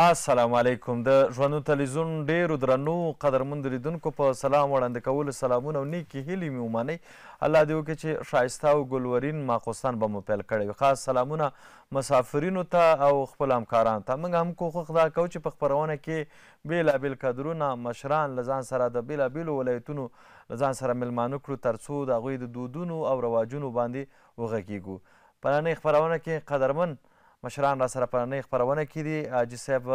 السلام علیکم د ژوندون تلویزیون ډیرو درنو قدرمندو لیدونکو په سلام وړاندې کولو سلامونه او نیکې هیلې مې ومنئ الله دې وکړي چې ښایسته او ګلورین ماخوستان به مو پیل کړی وي خاص سلامونه مسافرینو ته او خپل همکارانو ته موږ هم کوښښ دا کوو چې په خپرونه کې بېلابېل کادرونه مشران له ځان سره د بېلابېلو ولایتونو له ځان سره میلمانه کړو تر څو د هغوی د دودونو او رواجونو باندې وغږیږو په ننۍ خپرونه کې قدرمند مشران را سره په نۍ خپرونه کې دي حاجي صاحب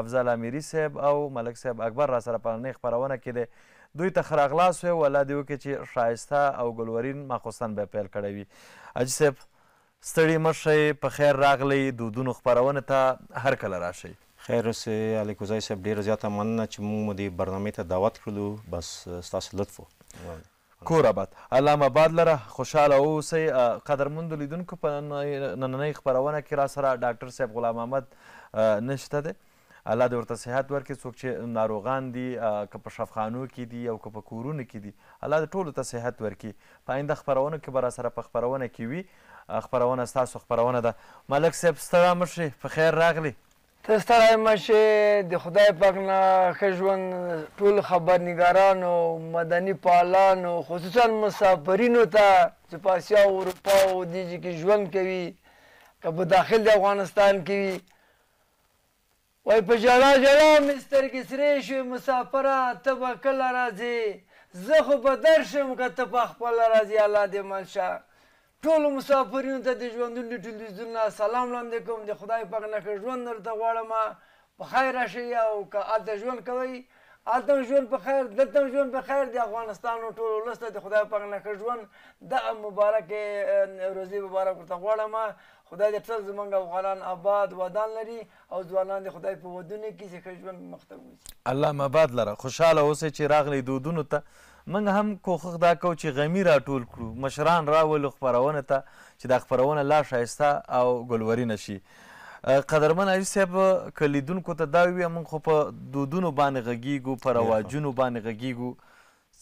افضل امیري صاحب او ملک صاحب اکبر را سره په نۍ خپرونه کې دی دوی ته ښه راغلاست وی والله دې وکړي چې ښایسته او ګلورین ماخوستن به پیل کړی وي حاجي صاحب ستړي مه شئ په خیر راغلی دودونو خپرونې ته هر کله راشئ خیر اوس علي کوزای صاحب ډېره زیاته مننه چې موږ مو دې برنامې ته دعوت کړلو بس ستاسو لطف کور آباد الله آباد لره خوشحاله اوسئ قدرمندو لیدونکو په نننۍ خپرونه کې را سره ډاکټر صاحب غلام احمد نشته دی الله دې ورته صحت ورکړي څوک چې ناروغان دي که په شفخانو کې دي او که په کورونو کې دي الله دې ټولو ته صحت ورکړي په آینده خپرونه کې به راسره په خپرونه کې وي خپرونه ستاسو خپرونه ده ملک صاحب ستړه مه په خیر راغلی ته ستړی مه شې د خدای پاک نه ښه ژوند ټول خبرنګارانو مدني پالانو خصوصا مسافرینو ته چې په اسیا او اروپا او دیجې کې ژوند کوي که په داخل د افغانستان کې وي وای په ژړا ژړا مې سترګې سرې شوې مسافره ته به کله راځې زه خو به درشم که ته په خپله راځې الله دې مل شه ټولو مسافرینو ته د ژوندون د ټلویزیون نه سلام وړاندې کوم د خدای پاک نه که ژوند درته غواړم په خیر راشئ او که هلته ژوند کوئ هلته ژوند په خیر دلته ژوند په خیر د افغانستان ټول ولس ته د خدای پاک نه ښه ژوند دغه مبارکې روزي مبارک ورته غواړم خدای دې تل زموږ افغانان آباد ودان لري او ځوانان د خدای په ودونو کې چې ښه ژوند مخته بوځي الله مباد لره خوشحاله اوسئ چې راغلی دودونو ته موږ هم کوښښ دا کوو چې غمی راټول کړو مشران راولو خپرونه ته چې دا خپرونه لا ښایسته او ګلورینه شي قدرمن علي صاحب که لیدونکو ته دا وویه موږ خو په دودونو باندې غږیږو په رواجونو باندې غږیږو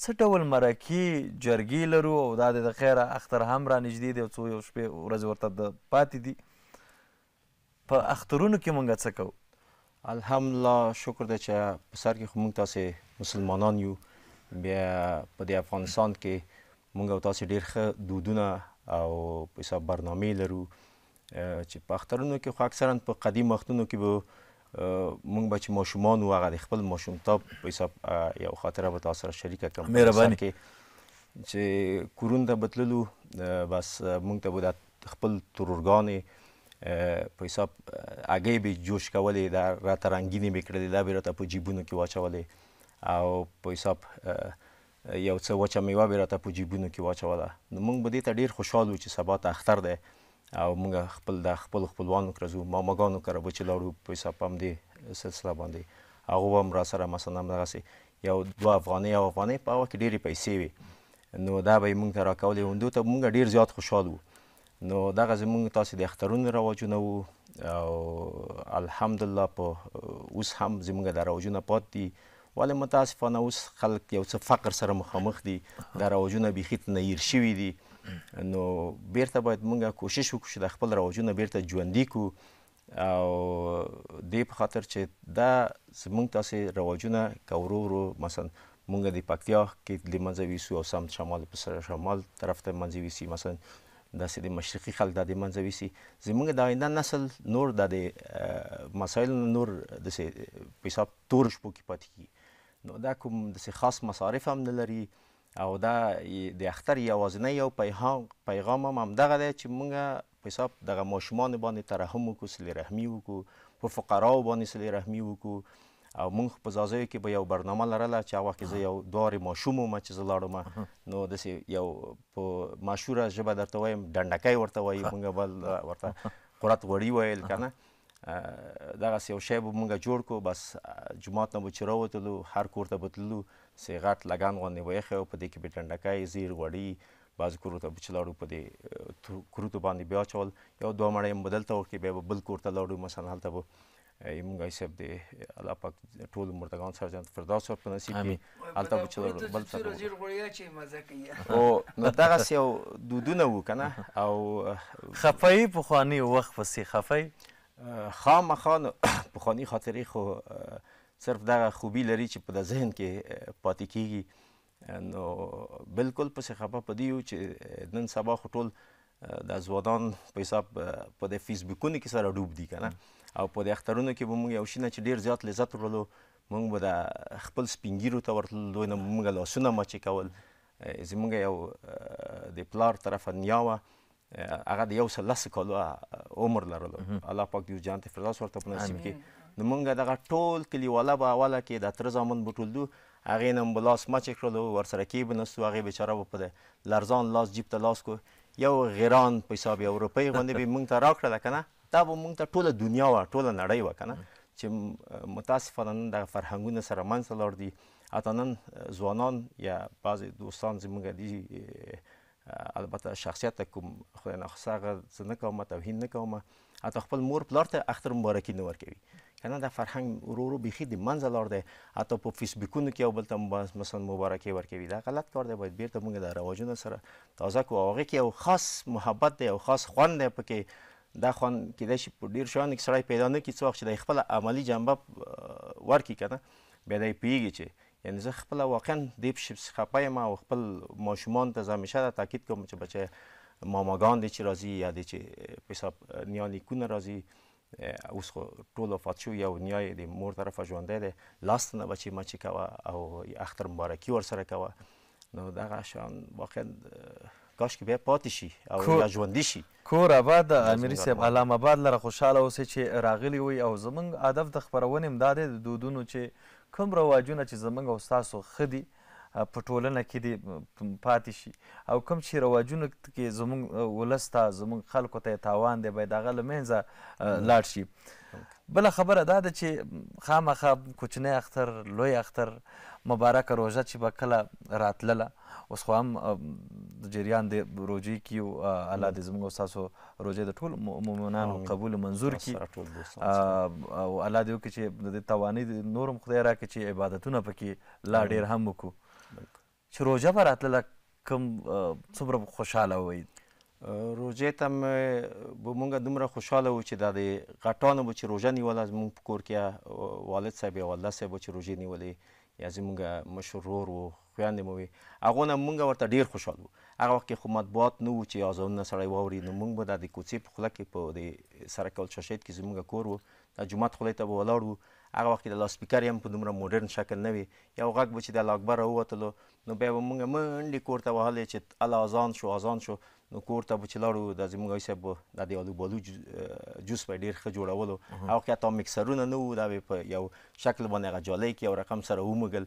څه ډول مرکې جرګې لرو او دا د خیره اختر هم را نږدې دی او څو یو شپې ورځې ورته د پاتې دي په اخترونو کې موږ څه کوو الحمدلله شکر دی چې په سر کې خو موږ تاسې مسلمانان یو بیا په د افغانستان کې مونږ او تاسو ډیر ښه دودونه او په برنامه لرو چې په اخترونو کې خو اکثرا په قدیم وختونو کې به مونږ به چې ماشومان وغه د خپل ماشومتاب په حساب یو خاطره به تاسو سره شریکه کوم مهرباني کې چې کورون د بتللو بس مونږ ته به د خپل ترورګانې په حساب هغه به جوش کولې د راترنګینې میکړلې دا به راته په جیبونو کې واچولې او په حساب یو څه وچه میوه به راته په جیبونو کې واچوله نو موږ به دې ته ډیر خوشحال وو چې سبا ته اختر دی او موږ خپل د خپل خپلوانو کړو زو ماماګانو کړو چې لاړو په حساب هم دې سلسله باندې هغه هم را سره مثلا دغه سي یو دوه افغانۍ او افغانۍ په هغه کې ډېرې پیسې وي نو دا به یې موږ ته راکولې وندو ته موږ ډېر زیات خوشحال وو نو دغه زمونږ تاسو د اخترونو رواجونه وو او الحمدلله په اوس هم زمونږ د رواجونه پات دي ولې متاسفانه اوس خلک یو څه فقر سره مخامخ دي دا رواجونه بیخي تنیر شوي دي نو بیرته باید موږ کوشش وکړو چې د خپل رواجونه بیرته ژوندي کړو او دې په خاطر چې دا زمونږ تاسې رواجونه کورو ورو مثلا مونږ د پکتیا کې د منځوي سو او سم شمال په سره شمال طرف ته منځوي سي مثلا داسې د مشرقي خلک د منځوي سي زمونږ د آینده نسل نور د مسایل نور د حساب تور شپو کې پاتې کیږي نو دا کوم د خاص مصارف هم نه لري او دا د اختر یوازینی یو پیغام پیغام هم همدغه دی چې موږ په حساب دغه ماشومان باندې ترحم وکړو صلې رحمي وکړو په فقراو باندې صلې رحمي وکړو او مونږ په زازیو کې به یو برنامه لرله چې هغه کې زه یو دوارې ماشوم وم چې زه لاړم نو داسې یو په مشهوره ژبه درته وایم ډنډکی ورته وایي مونږ بل ورته قرات غوړي ویل که نه دغه یو شی به مونږ جوړ کو بس جمعات نه به چې راوتلو هر کور ته به تللو سې غټ لګان غوندې به یخی او په دې کې به ډنډکی زیر غوړي بعضې کورو ته به چې لاړو په دې کروتو باندې بیا اچول یو دوه مړۍ هم به دلته وکړي بیا به بل کور ته لاړو مثلا هلته به زموږ صاحب دی الله پاک ټول مردگان سرجان فردوس ور په نصیب کې الته بچلو بل څه وزیر غوړیا چې مزه کوي او نو دغه یو دودونه و کنه او خفای په خواني وخت پسې خفای خامخا په خاني خاطرې خو صرف دغه خوبي لري چې په د ذهن کې پاتې کیږي نو بالکل پسې خپه په دې یو چې نن سبا خو ټول د ځوانان په حساب په د فیسبوکونو کې سره ډوب دي کنه او په د اخترونو کې به موږ یو شینه چې ډیر زیات لذت ورلو موږ به د خپل سپینګیرو ته ورتلو دوی نه موږ لاسونه مچې کول زموږ یو د پلار طرفه نیا وه هغه د یو سل لس کالو عمر لرلو الله پاک دې جنت فردوس ورته په نصیب کړي نو موږ دغه ټول کلیواله به اوله کې د تر زامن بوټول دو هغې نه به لاس مچ کړلو ورسره کې به نستو هغې بېچاره به په د لرزان لاس جیب ته لاس کو یو غیران په حساب یو روپۍ غوندې به موږ ته راکړله که نه دا به موږ ته ټوله دنیا وه ټوله نړۍ وه که نه چې متاسفانه نن دغه فرهنګونه سره منځته لاړ دي حتی نن ځوانان یا بعضې دوستان زموږ دي البته شخصیت ته کوم خدای نه خواسته هغه څه نه کوم توهین نه کوم حتی خپل مور پلار ته اختر مبارکي نه ورکوي کنه دا فرهنګ ورو ورو بیخي د منځه لاړ دی حتی په فیسبوکونو کې یو بل ته مثلا مبارکي ورکوي دا غلط کار دی باید بیرته موږ د رواجونو سره تازه کو هغه کې یو خاص محبت دی او خاص خوند دی پکې دا خوان کېدای شي په ډیر شان کې سړی پیدا نه کی څوک چې د خپل عملی جنبه ورکی کنه به دای پیږي چې یعنی زه خپل واقعا دې پښې خپه یم او خپل ماشومان ته زه همیشه دا تاکید کوم چې بچه ماماګان دې چې راځي یا دې چې په حساب نیانیکونه راځي اوس خو ټول وفات شو یو نیای د مور طرفه ژوندی دی لاس نه بچې مچې کوه او اختر مبارکي ورسره کوه نو دغه شان واقعا کاش کې بیا پاتې شي او ژوندي شي کور آباد امیری صاحب علام آباد لره خوشاله اوسئ چې راغلی وي او زمونږ هدف د خپرونې هم دا دی د دودونو چې کوم رواجونه چې زموږ او ستاسو ښه دي په ټولنه کې دې پاتې شي او کوم چې رواجونو کې زموږ ولس ته زموږ خلکو ته تاوان دی باید هغه له منځه لاړ شي بله خبره دا ده چې خامخا کوچنی اختر لوی اختر مبارکه روژه چې به کله راتلله اوس خو هم د جریان د روژې کې یو الله دې زموږ او ستاسو روژې د ټولو مؤمنانو قبول منظور کړي او الله دې وکړي چې د دې توانۍ نور هم خدای راکړي چې عبادتونه پکې لا ډېر هم وکړو چې روژه به راتلله کوم څومره خوشحاله وئ روژې ته به مونږ دومره خوشحاله وو چې دا د غټانو به چې روژه نیوله زمونږ په کور کې والد صاحب یا والده صاحب چې روژې نیولې یا زمونږ مشر ورور و خویندې مو وي هغو نه مونږ ورته ډېر خوشحال وو هغه وخت کې خو مطبوعات نه وو چې اذانونه سړی واوري نو مونږ به دا د کوڅې په خوله کې په د سرکل شاشید کې زمونږ کور وو د جومات خولې ته به ولاړ وو هغه وخت کې د لاسپیکر هم په دومره مدرن شکل نه وي یو غږ به چې د الله اکبر راووتلو نو بیا به مونږ منډې کور ته وهلې چې الله اذان شو اذان شو نو کور ته به چې لاړو د زموږ غوي صاحب د دې آلوبالو جوس به ډېر ښه جوړولو هغه کې حتی مکسرونه نه وو دا به په یو شکل باندې هغه جالۍ کې یو رقم سره ومږل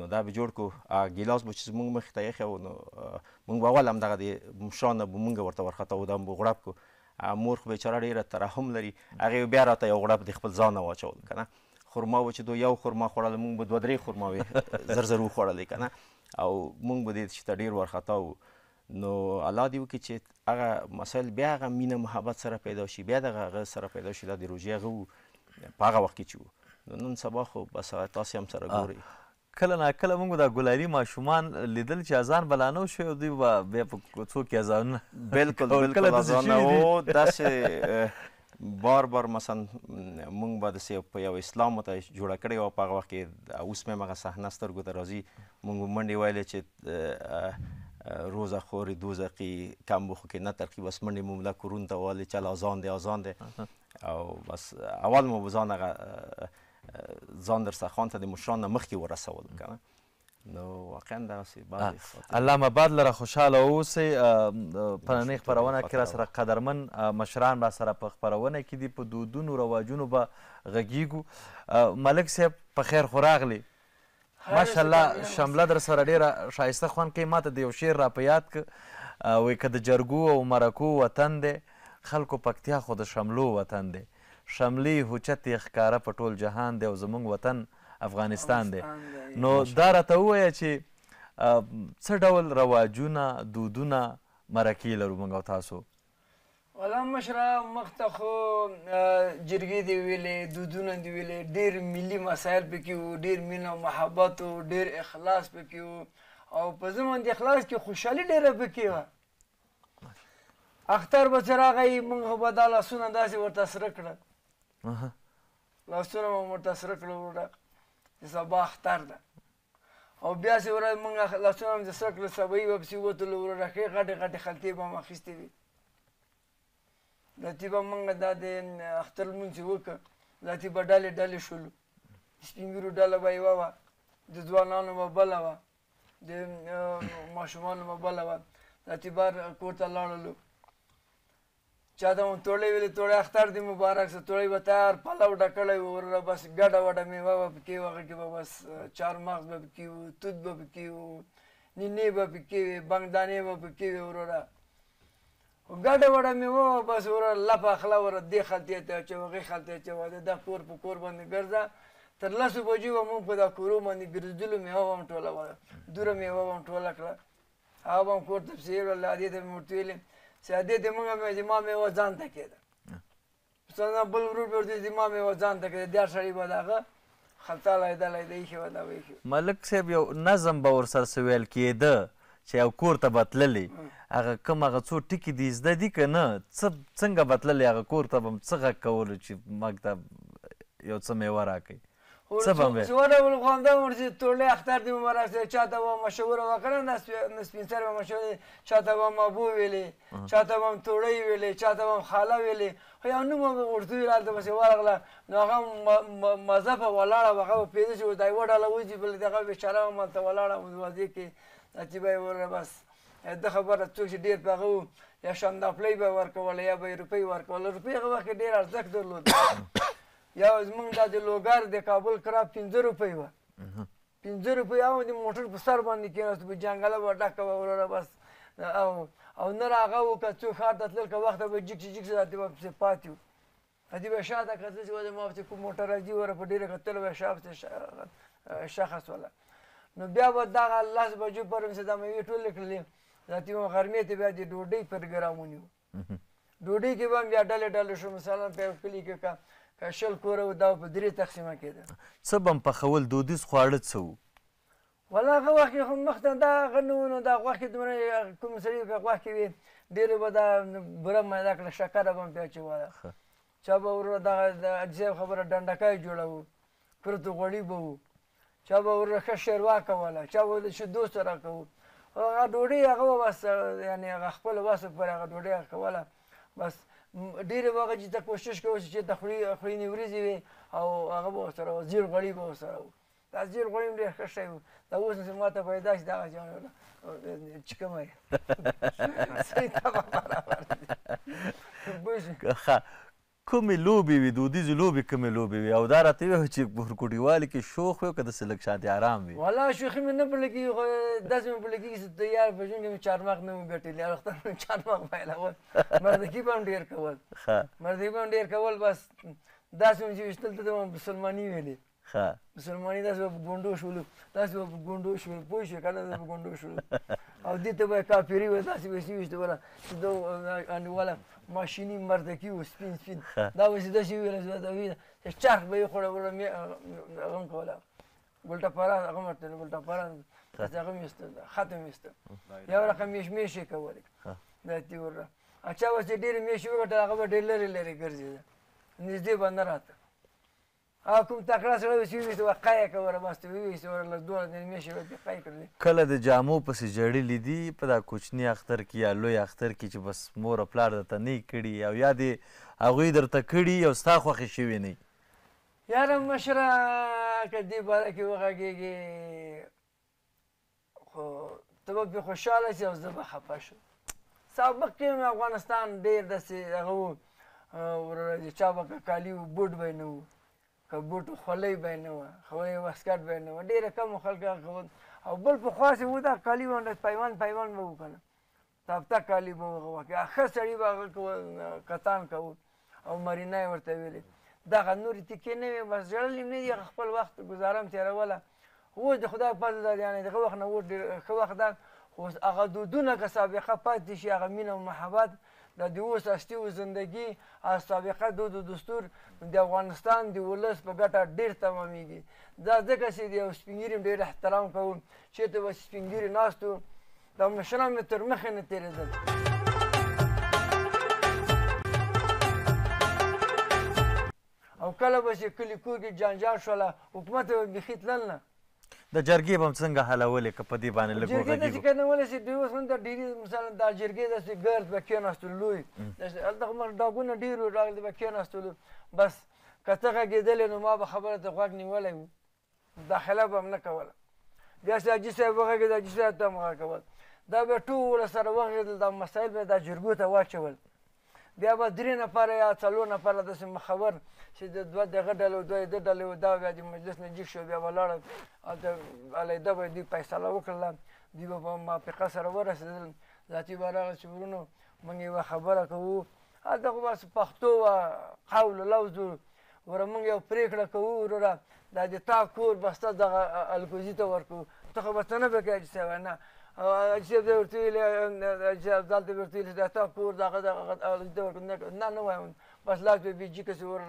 نو دا به جوړ کو ګیلاس به چې زموږ مخې ته یخی و نو موږ به اول همدغه د مشرانو به موږ ورته ورخته و دا به غړپ کو مور خو بیچاره ډېره ترحم لري هغې بیا راته یو غړپ د خپل ځانه واچول که نه خرما و چې دوی یو خرما خوړل موږ به دوه درې خرماوې زر زر وخوړلې که نه او موږ به دې چې ته ډېر ورخته وو نو الله دی وکړي چې هغه مسایل بیا هغه مینه محبت سره پیدا شي بیا دغه هغه سره پیدا شي دا د روژې هغه و په هغه وخت کې چې نو نن سبا خو بس تاسې هم سره ګورئ کله نا کله موږ دا ګلالي ماشومان لیدل چې اذان بلا نه شو او دوی به بیا په کوڅو کې اذانونه بالکل بالکل اذانونه و داسې بار بار مثلا موږ به داسې په یو اسلام مته جوړه کړې وه په هغه وخت کې اوس مې هم هغه صحنه سترګو ته راځي موږ منډې ویلې چې روزه خور دوزقی کم بخو که نه ترقی بس منی ممله کرون تا والی چل آزان دی آزان دی او بس اول مو بزان اغا ځان در سخان ته د مشران مخکې ورسول کنه نو واقعا داسې بعضې علامه بعد لره خوشحاله اوسئ په ننۍ خپرونه کې را سره قدرمن مشران را سره په خپرونه کې دي په دودونو رواجونو به غږیږو ملک صاحب په خیر خو راغلی ماشاءالله شمله در سره ډیره شایسته خوند کوي ما ته د یو شعر را په یاد که وایي که د جرګو او مرکو وطن دی خلکو پکتیا خو د شملو وطن دی شملې هوچتې ښکاره په ټول جهان دی او زموږ وطن افغانستان دی نو دا راته ووایه چې څه ډول رواجونه دودونه مرکې لرو موږ او تاسو ولا مشره مخته خو جرګې دی ویلې دودونه دی ویلې ډېر ملي مسایل پکې وو ډېر مینه او محبت او ډېر اخلاص پکې وو او په زمون د اخلاص کې خوشحالي ډېره پکې وه اختر به چې راغی موږ خو به دا لاسونه داسې ورته سره کړل لاسونه مو ورته سره کړل ورته سبا اختر ده او بیا چې ورځ موږ لاسونه مې سره کړل سبا یې به پسې ووتلو ورته ښې غټې غټې خلطې به هم اخیستې وي راتی به مونږ دا د اختر لمونځ وکړ راتی به ډلې ډلې شولو سپین ږیرو ډله به یوه وه د ځوانانو به بله وه د ماشومانو به بله وه راتی به کور ته لاړلو چا ته مو توړی ویلې توړی اختر دې مبارک شه توړی به تیار پلو ډکړی وو ور بس ګډه وډه میوه به پکې وه هغه کې به بس چارمغز به پکې وو توت به پکې وو نینې به پکې وې بنګدانې به پکې وې وروره ګډه وړه مې و بس ور لپه اخلا ور دې خلته ته چې وغه خلته چې واده د کور په کور باندې ګرځا تر لاسو بجو و مونږ په دا کورو باندې ګرځدل مې و وم ټوله و دوره مې و وم ټوله کړه هغه وم کور ته سیر الله دې ته مورته ویل چې دې دې مونږ مې زما مې و ځان ته کېده څنګه بل ورور پر دې زما مې و ځان ته کېده دا شړې به داغه خلته لایدا لایدا یې و دا وې ملک صاحب یو نظم به ور سره ویل کېده چې یو کور ته بتللی هغه کوم هغه څو ټکي دي زده دي که نه څه څنګه به تللی هغه کور ته به م څه غږ کولو چې موږ ته یو څه میوه راکړئ څه به وي څوره ول خوانده ورسي ټوله اختر دی مبارک شه چاته و مشوره وکړه نسپینسر و مشوره چاته و مبو ویلې چاته و توړی ویلې چاته و خاله ویلې خو یو نوم به ورته ویل د بس ورغله نو هغه مزه په ولاړه هغه پیدا شو دای وډاله وځي بل دغه بیچاره مته ولاړه وځي کې چې به ور بس د خبره څوک چې ډېر په هغه یا شانداپلۍ به ورکول یا به یې روپۍ ورکول روپۍ هغه وخت کې ډېر ارزښت درلود یا زمونږ دا د لوګر د کابل کراب پنځه روپۍ وه پنځه روپۍ او د موټر په سر باندې کېناست په جنګله به ډکه به وروره بس او او نه راغه وکړه څو ښار ته تلل که وخته به جګ چې جګ سه به پسې پاتې وو ادي به شاته کتل چې وځم په کوم موټر راځي ور په ډیره کتل به شاف شخص ولا نو بیا به دا لس بجو پر مې دا مې ټول لیکلې راته و غرمې ته بیا د ډوډۍ پروګرام ونیو ډوډۍ کې به هم بیا ډلې ډلې شو مثلا په یو کلي کې که که شل کوره و دا په درې تقسیمه کېده څه به م پخول دودیز خواړه څه وو والله هغه وخت کې خو مخته دا هغه نه نو دا غوښې دومره کوم سړي په غوښ کې وي ډېرې به دا بره میده کړه شکره به م پرې اچوله چا به ور دا اجزیب خبره ډنډکای جوړو پرته غوړي به وو چا به ور ښه شروا کوله چا به د شیدو سره کوو هغه ډوډۍ هغه بس یعنی هغه خپل واسه پر هغه ډوډۍ کوله بس ډیر وخت چې ته کوشش کوې چې د خوري خوري نیوريزي وي او هغه به سره زیر غړي به سره دا زیر غړي ډېر ښه شی دا اوس نو ما ته پیدا شي دا چې کومه څه تا برابر دي کومې لوبې وي دودیزې لوبې کومې لوبې وي او دا راته ووایه چې ورکوټیوالي کې شوخ وي او که داسې لږ شانتې ارام وي والا شوخي مې نه پله کېږي خو داسې مې پله کېږي چې د یار په ژوند کې مې چارمغز مې وګټلې هر وخت مې چارمغز پیلول مردکي به هم ډېر کول مردکي به هم ډېر کول بس داسې مې چې ویشتل ته به مسلماني ویلې مسلمانی داسې په ګونډو شولو داسې په ګونډو شولو پوه شو که نه داسې په ګونډو شولو او دې ته به یې کافري وایي داسې به یې سي ویشته وله چې ده انډیواله ماشینی مردکی و سپین سپین دا وسې داسې ویل چې دا وی چې چرخ به یې خوړه وړه مې هغه کوله ګلټه پران هغه مرته ګلټه پران هغه مې ست ختم مې ست یو رقم مې شمې شي کولې دا تی ور اچھا وسې ډېر مې شو ګټه هغه ډېر لري لري ګرځي نږدې باندې راته او کوم تکړه سره چې وي توقع یې کوله بس ته وي سره لږ دوه نرمې شي په پای کړل کله د جامو پسې جړې دي په دا کوچنی اختر کې یا لوی اختر کې چې بس مور پلار درته نه کړي او یا دې هغوی درته کړي او ستا خوښې شوي نه یاره مشره که دې باره کې وغږېږي خو ته به پرې خوشحاله شي او زه به خفه شم سابق کې افغانستان ډېر داسې هغه و چا به کالي و بوټ به یې نه و که بوټو خولۍ به یې نه وه خولۍ واسکټ به یې نه وه ډېره کمو خلکو هغه او بل په خوا سې وو دا کالي باندې پیوند پیوند به وو که نه تافته کالي به هغه واکې اخه سړي به هغه کتان کوو او مرینه یې ورته ویلې دغه نورې تکې نه وې بس ژړل یې نه دي هغه خپل وخت ګزارم تېروله اوس د خدای فضل ده یعنې دغه وخت نه اوس ډېر ښه وخت ده خو اوس هغه دودونه که سابقه پاتې شي هغه مینه او محبت د دیوس اشتي زندگی او سابقه دود و دستور د افغانستان د ولس په ګټه ډیر تمامیږي دا ځکه چې د یو سپینګیري ډیر احترام کوم چې ته وس سپینګیري ناستو د مشران مې تر مخې نه تېرېدل او کله به چې کلي کور کې جنجال شوله حکومت به بیخي تلل نه د جرګې به څنګه حلولې که په دې باندې لږ جرګې نه چې کنه ولې چې دوی اوس هم د ډېری مثلا دا جرګې داسې ګرد به کېناستو لوی هلته خو ډاګونه ډېر وو راغلي به کېناستلو بس که ته غږېدلې نو ما به خبره ته غوږ نیولی و داخله به هم نه کوله بیا چې حاجي صاحب وغږېد حاجي صاحب ته هم غږ کول دا به ټوله سره وغږېدل دا مسایل به دا جرګو ته واچول بیا به درې نفره یا څلور نفره داسې مخور چې د دوه دغه ډلې دوه د ډلې دا بیا د مجلس نه جګ شو بیا ولاړه هلته علیحده به دوی فیصله وکړله دوی به په موافقه سره ورسېدل ذاتي به راغله چې ورونو موږ یوه خبره کوو هلته خو بس پښتو وه قول لوز وره موږ یو پرېکړه کوو وروره دا د تا کور بس ته دغه الکوزي ته ورکوو ته خو بس ته نه به کوې چې نه جبت برتويلي زالت برتويلي دهتا کور دغه دغه د ورکنه نه نه وایم بس لاس به بيجي کس ور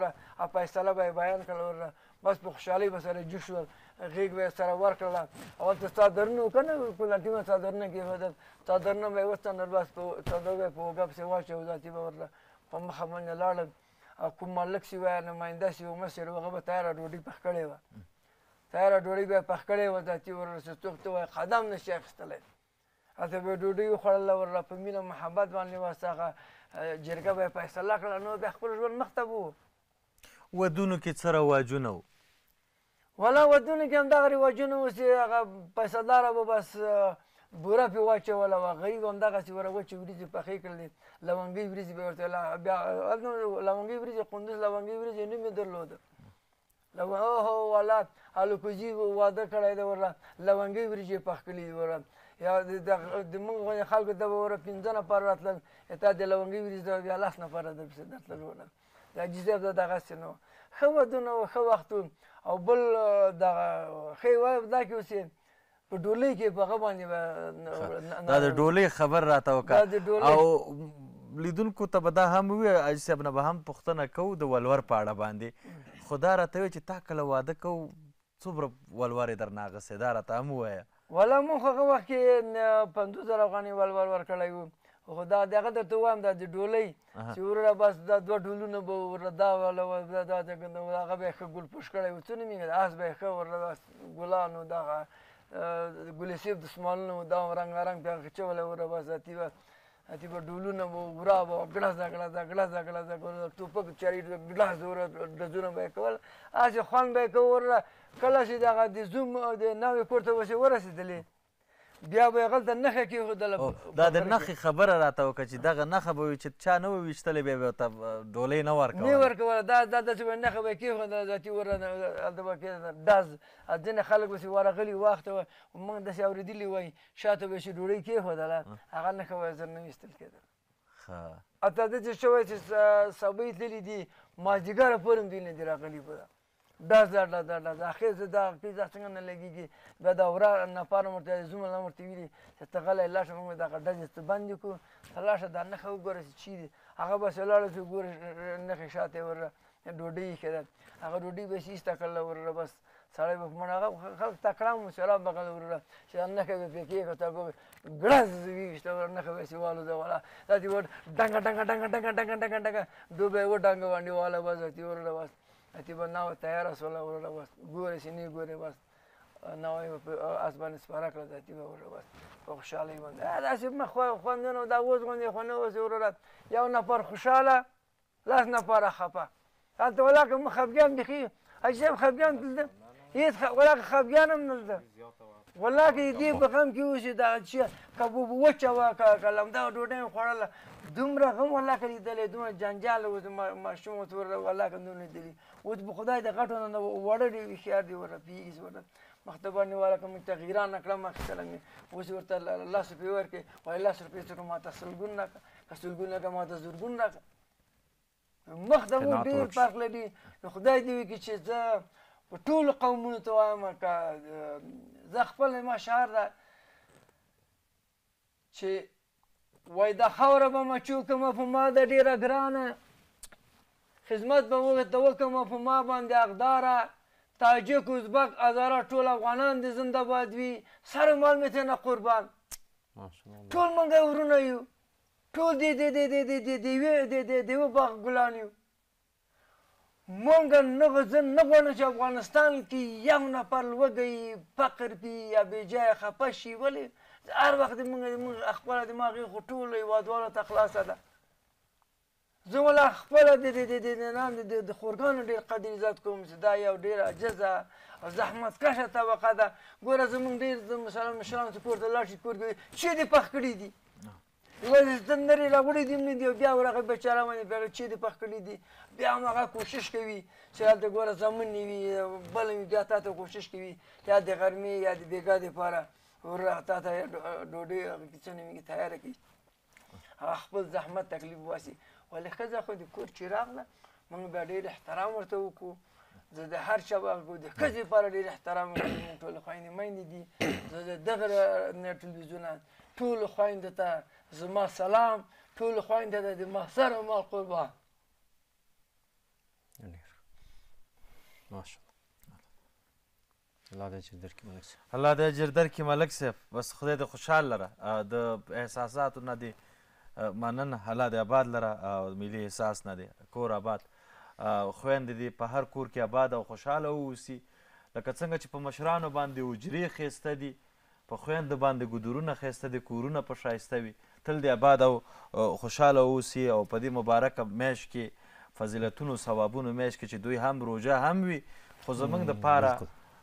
فیصله به بیان کړل ور بس په خوشحالي به سره جوش ور غیږ به سره ور کړل او ته صدرنو کنه کله ټیم صدرنه کې هدا صدرنه به وسته نرواس په صدرغه په وګب سي واشه ودا چې به ورله په مخه باندې لاړل کوم ملک سی وای نماینده سی و مصر هغه به تیار ډوډۍ پخ کړې و تیار ډوډۍ به پخ کړې و دا چې ورسره توخته وای قدم نشي اخستلای هلته به ډوډۍ وخوړله ورله په مینه محبت باندې بس هغه جرګه به یې فیصله کړه نو بیا خپل ژوند مخته به ودونو کې څه رواجونه وو والا ودونو کې همدغه رواجونه وو چې هغه پیسهداره به بس بوره پې واچوله وه غریب همدغسې ور وچې وریځې پخې کړلې لونګۍ وریځې به ورته بیا لونګۍ وریځې قندوز لونګۍ وریځې نوم یې درلوده هو والا الکوزي واده کړی دی ورله لونګۍ وریجې پخ کړي دي ورله یا د موږ غوښې خلکو ته به وره پنځه نفر راتلل تا د لونګۍ وریځ ته بیا لس نفره درپسې درتلل وله د حاجي صاحب ته دغسې نه ښه ودونه و ښه وخت او بل دغه ښه دا کې اوسې په ډولۍ کې په هغه باندې به دا د ډولۍ خبر راته وکړه او لیدونکو ته به دا هم وي حاجي صاحب نه به هم پوښتنه کوو د ولور په اړه باندې خو دا راته وایي چې تا کله واده کوو څومره ولور یې درنه اخیستی دا راته هم ووایه ولا مونږ هغه وخت کې پنځوس زره افغانۍ ولور ورکړی وو خو دا دغه درته ووایم دا د ډولۍ چې وروره بس دا دوه ډولونه به ورله دا وله دا هغه به یې ښه ګل پوش کړی وو څه نه مې اس به یې ښه ورله ګلانو دغه ګلسیب دسمالونه دا رنګ رنګ بیا خچولی وره بس اتي به اتي به ډولونه به ورا به ګړس ګړس ګړس ګړس ټوپک چرې ګړس وره ډزونه به یې کول هسې خوند به یې کوو ورله کله چې دغه د زوم او د ناوې کور ته وسې ورسېدلې بیا به یې غلطه نښه کېښودله دا د نښې خبره راته وکړه چې دغه نښه به چې چا نه وه ویشتلې بیا به ورته ډولۍ نه ورکوله نه ورکوله دا دا داسې به نښه به یې کېښودله ذاتي ورهلته به کېښودله دا ځینې خلک بهسې ورغلي واخته وه موږ داسې اورېدلي وای شاته به یې چې ډوډۍ کېښودله هغه نښه به یې زر نه ویستل کېدله ښه اته د چې شوی چې سبۍ تللي دي مازدیګره پورې هم دوی نه دي راغلي په ده دا دا دا دا دا دا خیز دا پیزا څنګه نه لګیږي بیا دا ورا نفر مرته زوم الله مرته ویلي چې ته غلی لاشه موږ دا ډز ته بند کو لاشه دا نه خو ګورې چې چی دي هغه بس لاړه چې ګورې نه خشاته ور ډوډۍ کړه هغه ډوډۍ به سیس تکل ور بس سړی به مړ هغه خلک تکړه مو سلام بغل ور چې نه کوي په کې کو ته ګورې ګړز ویشته ور نه کوي سیوالو دا والا دا دی ور ډنګ ډنګ ډنګ ډنګ ډنګ ډنګ ډنګ دوبه و ډنګ باندې والا بس دی ور بس اتیبه ناو تیاره شوله ورله بس ګورې چې نه ګورې بس ناو یې په اس باندې سپاره کړه د اتیبه ورله بس په خوشحالۍ باندې داسې مه خوند نه دا اوس غوندې خو نه اوس وروره یو نفر خوشحاله لس نفره خفه هلته ولاکه مه خفګان بیخي عجب خفګان دلته هیڅ ولاکه خفګان هم نه دلته والله کې دې په غم کې اوسې دا چې کبو وچه وه که لمده ډوډۍ خوړله دومره غم والله که لیدلی دومره جنجال اوس ماشوم ورته والله که دومره لیدلی و دې خدای د غټو نه وړه ډېر هوښیار دی وره پیږي وره مختبر نیواله کوم تغییران کړم اخیستل مې اوس ورته الله سپې ورکې وای الله سپې ته ماته سلګون نه که سلګون نه ماته زرګون نه مخ د مو ډېر فرق لري نو خدای دې وکړي چې زه په ټولو قومونو ته وایم که زه خپل ما شعر ده چې وای دا خاوره به مچو کومه په ما ده ډېره ګرانه خدمت به موږ ته وکړم په ما باندې اقداره تاجک ازبک ازاره ټول افغانان دې زنده باد وي سر مال مې نه قربان ټول موږ ورونه یو ټول دې دې دې دې دې دې دې دې دې دې باغ ګلان یو مونږ نه غزن نه غواړو چې افغانستان کې یو نفر لوګي فقر پی یا بېجایه خفه شي ولې هر وخت مونږ خپله دماغ یې خو ټولو هېوادوالو ته خلاصه ده زه ولا خپل د د د نن د د خورګانو ډیر قدر عزت کوم چې دا یو ډیر عجزه او زحمت کشه طبقه ده ګوره زمونږ ډیر مثلا مشران چې کور ته لاړ شي کور کې چې دې پخ کړي دي ستندرې لغړې دي نه دي بیا ورغه بچاره باندې بیا چې دې پخ کړي دي بیا هم هغه کوشش کوي چې هلته ګوره زمون نه وي بل بیا تا ته کوشش کوي یا د غرمې یا د بېګا دپاره ور تا ته ډوډۍ هغه کچنې تیاره کوي هغه خپل زحمت تکلیف واسي ولې ښځه خو د کور چې راغله موږ به ډېر احترام ورته وکړو زه د هر چا به د ښځې لپاره ډېر احترام وکړو موږ ټولې خویندې میندې دي زه د دغه نه ټلویزیونه ټولو خویندو ته زما سلام ټولو خویندو ته د ما سر او ما قربان ماشاءالله الله د اجر درکې ملک صاحب الله د اجر درکې ملک صاحب بس خدای دې خوشحال لره د احساساتو نه دی منن هلا د آباد لره ملي احساس نه دی کور آباد خویندې دې په هر کور کې آباد او خوشحاله واوسي لکه څنګه چې په مشرانو باندې حجرې ښایسته دي په خویندو باندې ګودرونه ښایسته دي کورونه په ښایسته وي تل دې آباد او خوشحاله واوسي او په دې مبارکه میاشت کې فضیلتونو ثوابونو میاشت کې چې دوی هم روژه هم وي خو زموږ د پاره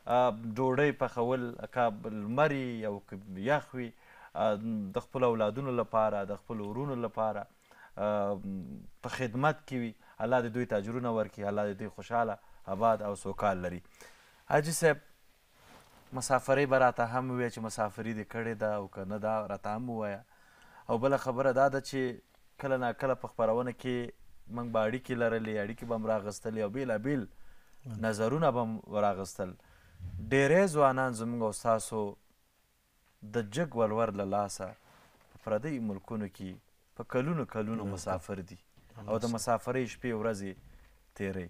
ډوډۍ پخول که لمر یو که یخ وي د خپل اولادونو لپاره د خپل ورونو لپاره په خدمت کې وي الله دې دوی تاجرونه ورکړي الله دې دوی خوشحاله آباد او سوکال لري حاجي صاحب مسافرۍ به راته هم ووایه چې مسافري دې کړې ده او که نه دا راته هم ووایه او بله خبره دا ده چې کله ناکله په خپرونه کې موږ به اړیکې لرلې اړیکې به م راغستلې او بېلابېل نظرونه به م راغستل ډېری ځوانان زموږ او ستاسو د جګ ولور له لاسه په پردیو ملکونو کې په کلونو کلونو مسافر دي او د مسافرۍ شپې ورځې تیري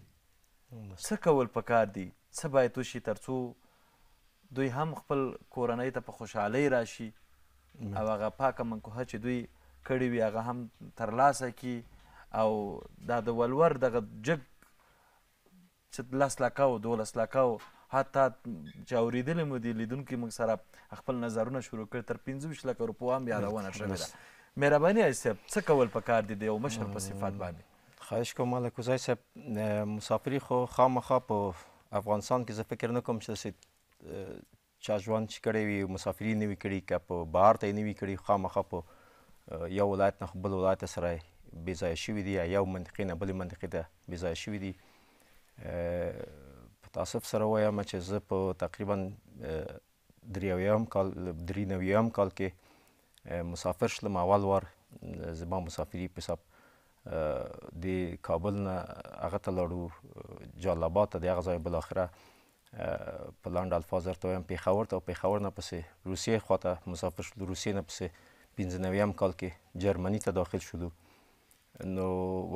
څه کول پکار دي څه باید وشي ترڅو دوی هم خپل کورنۍ ته په خوشحالۍ راشي او هغه پاکه منکوهه چې دوی کړې وي هغه هم ترلاسه کی او دا د ولور دغه جګ چې لس لکه او دولس لکه حتی چې اوریدلی مو دي لیدونکي موږ سره خپل نظرونه شروع کړي تر پنځه ویشت لکه روپو هم یادونه شوې ده مهرباني ای صاحب څه کول پکار دي د یو مشر په صفات باندې خواهش کوم ملک وزای صاحب مسافري خو خامخا په افغانستان کې زه فکر نه کوم چې چا ژوند چې کړی وي مسافري نه وي کړی که په بهر ته یې نه وي کړی خامخا په یو ولایت نه بل ولایت سره بې ځایه شوي دي یا یو منطقې نه بلې منطقې ته بې ځایه شوي دي په تاسف سره وایم چې زه په تقریبا دریویم کال درې نویم کال کې مسافر شلم اول وار زما مسافری په حساب د کابل نه هغه ته لاړو جلال آباد ته د هغه ځای بل اخره په لاند الفاظر ته هم پیښور ته او پیښور نه پسې روسیې خواته مسافر شلو روسیې نه پسې پنځه نویم کال کې جرمني ته داخل شولو نو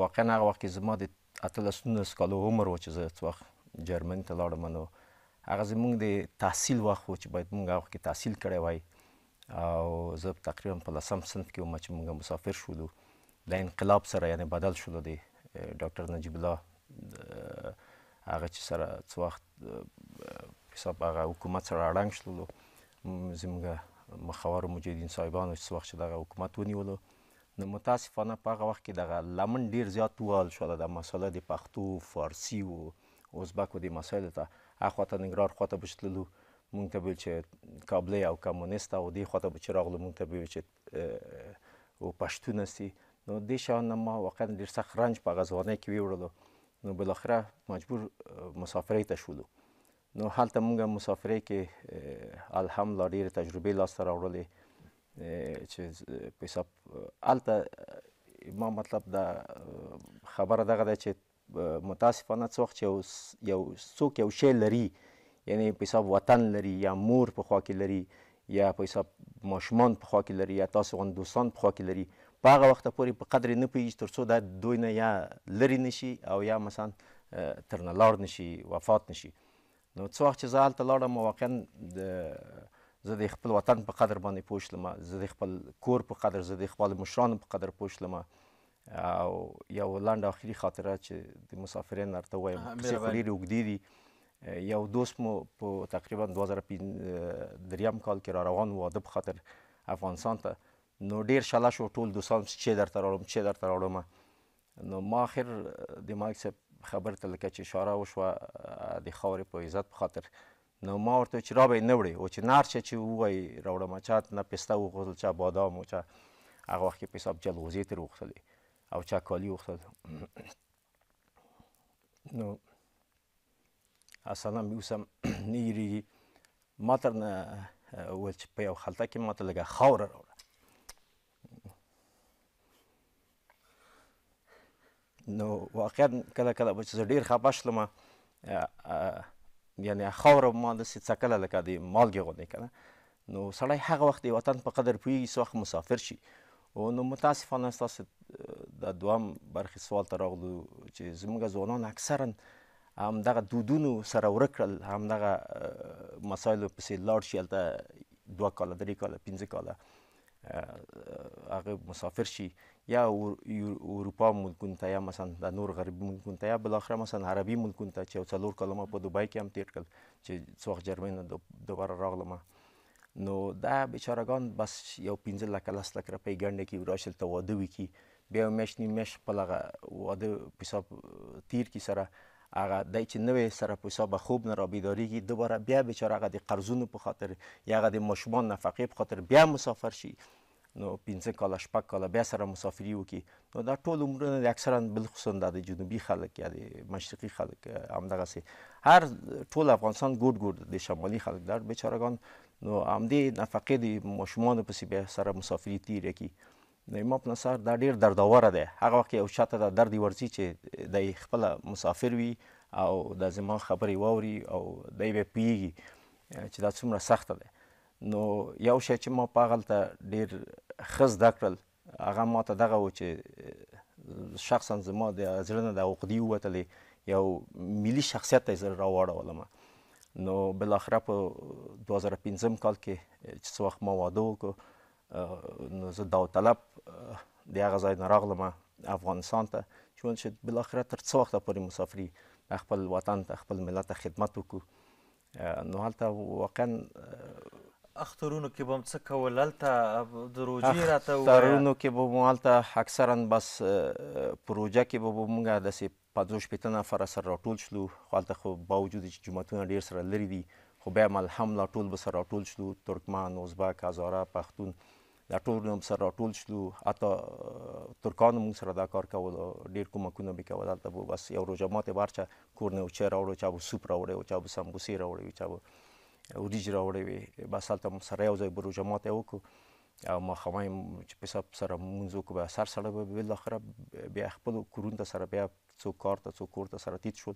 واقعا هغه وخت کې زما د اتلس نس کالو عمر و چې زه وخت جرمن ته لاړم نو هغه زمونږ د تحصیل وخت و چې باید مونږ هغه کې تحصیل کړی وای او زه تقریبا په لسم صنف کې وم چې مونږ مسافر شولو د انقلاب سره یعنی بدل شولو دی ډاکټر نجیب الله هغه چې سره څو وخت حساب هغه حکومت سره اړنګ شولو زمونږ مخاور مجاهدین صاحبانو چې وخت دغه حکومت ونیولو نو متاسفانه په هغه وخت کې دغه لمن ډیر زیات وال شو د مسله د پښتو فارسی و ازبک و دی مسایل ته اخواته ننګرهار خواته به چې تللو مونږ ته ویل چې کابلی او کمونیست او دې خواته به چې راغلو مونږ ته ویل چې او پښتون سي نو دې شان ما واقعا ډېر سخت رنج په غزوانه کې ویوړلو نو بل اخره مجبور مسافرې ته شولو نو هلته مونږه مسافرې کې الحمدلله ډېر تجربه لاسته راوړلې چې په حساب الته ما مطلب دا خبره دغه ده چې متاسفانه څه وخت یو یو څوک یو شی لري یعنی په حساب وطن لري یا مور په خوا کې لري یا په حساب ماشومان په خوا کې لري یا تاسو غون دوستان په خوا کې لري په هغه وخت پورې په قدر نه پیږي ترڅو دا دوی نه یا لري نشي او یا مثلا ترنه لاړ نشي وفات نشي نو څو وخت چې زه هلته لاړم واقعا د زه د خپل وطن په قدر باندې پوه شلم زه د خپل کور په قدر زه د خپل مشرانو په قدر پوه شلم او یو لاند اخري خاطره چې د مسافرین ارته وایم چې خوري وګدي دي یو دوست مو په تقریبا 2005 دریم کال کې را روان و د خاطر افغانستان ته نو ډیر شاله شو ټول دوستان چې درته راوړم چې درته راوړم نو ما اخر د مایک سره خبر ته لکه چې اشاره وشوه د خاورې په عزت په خاطر نو ما ورته چې را به نه وړي او چې نار چې وای راوړم چا نه پسته وغوښتل چا بادام او چا هغه وخت کې په حساب جلغوزي تر وغوښتلې او چاکالی افتاده نو اصلا بیوسم نیری ماتر نه ول چې په یو خلطه کې ماته لګه خاور راوړه نو واقعا کله کله به چې ډیر خپه شلم یعنی خاور ما د سې څکل لکه د مالګې غوندې کنه نو سړی هغه وخت د وطن په قدر پوهیږي څه وخت مسافر شي او نو متاسفانه تاسو د دوام برخې سوال ته راغلو چې زموږ ځوانان اکثرا هم دغه دودونو سره ورکړل هم دغه مسایلو پسې لاړ شي هلته دوه کاله درې کاله پنځه کاله هغه مسافر شي یا اروپا ملکونو ته یا مثلا د نور غربي ملکونو ته یا بالاخره مثلا عربي ملکونو ته چې یو څلور کاله ما په دوبۍ کې هم تېر کړل چې څو وخت جرمنه دوباره راغلمه نو دا بیچارهګان بس یو 15 لک لس لک روپۍ ګنډه کې راشل ته واده وکي بیا میاشت نیم میاشت خپل واده په حساب تیر کې سره هغه دای چې نوې سره په حساب خوب نه را بیداریږي دوباره بیا بیچاره هغه د قرضونو په خاطر یا هغه د ماشومان نفقې په خاطر بیا مسافر شي نو 15 کاله شپږ کاله بیا سره مسافری وکي نو دا ټول عمرونه اکثرا بل خصوصا د جنوبي خلک یا د مشرقي خلک همدغه سي هر ټول افغانستان ګوډ ګوډ د شمالي خلک در بیچارهګان نو همدې نفقې د ماشومانو پسې بیا سره مسافري تیرې کی نو امام نصر دا ډیر دردوره دی هغه وخت یو شاته د درد ورزي چې د خپل مسافر وي او د زما خبرې واوري او دای به پیږي چې دا څومره سخت ده نو یو شی چې ما پاغل ته ډیر خز دکړل هغه ما ته دغه و چې شخصا زما د زړه نه د عقدې وتلې یو ملي شخصیت ته زه راوړولم نو بل اخره په 2015 کال کې چې څو وخت ما واده وکړ نو زه دا طلب د هغه ځای نه راغلم افغانستان ته چون چې بل اخره تر څو وخت پورې مسافري خپل وطن ته خپل ملت ته خدمت وکړو نو هلته واقعا اخترونو کې به څه کول هلته د روجې راته اخترونو کې به مو هلته اکثرا بس پروژه کې به مونږ داسې پاتو شپته نفر سره راټول شلو خو هلته خو باوجود چې جماعتونه ډیر سره لري دي خو بیا هم الحمدلله ټول به سره راټول شلو ترکمن ازبک هزاره پښتون دا ټول هم سره راټول شلو حتی ترکانو موږ سره دا کار کول ډیر کومکونه به کول هلته به بس یو روژه ماتې بارچا کور نه وچه راوړو چا به سوپ راوړی و چا به سمبوسې راوړی و چا به وریج راوړې وي بس هلته سره یو ځای برو جماعت یې وکړو او ماښام چې په سب سره مونږ وکړو بیا سر سره به بالاخره بیا خپلو کورونو ته سره بیا څوک کار ته څوک کور ته سره تیت شول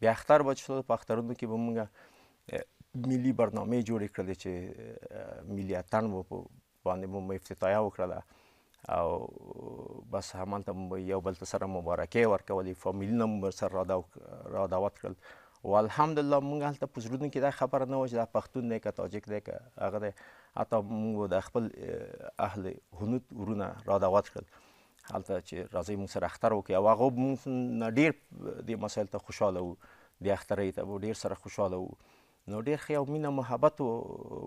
بیا اختر بچ شو په اخترونو کې به مونږه ملي برنامه جوړې کړلې چې ملي اتن وو باندې مو افتتاحیه وکړله او بس همالته یو بل ته سره مبارکي ورکولې فامیلونه مو سره را دعوت کړل او الحمدلله مونږ هلته په زړونو کې دا خبره نه وه چې دا پښتون دی که تاجک دی که هغه دی حتی مونږ د خپل اهل هنود ورونه را دعوت کړل هلته چې راځي موږ سره اختر وکړي او هغه موږ نه ډیر دې مسایل ته خوشاله وو د اخترې ته ډیر سره خوشاله وو نو ډیر ښه او مینه محبت و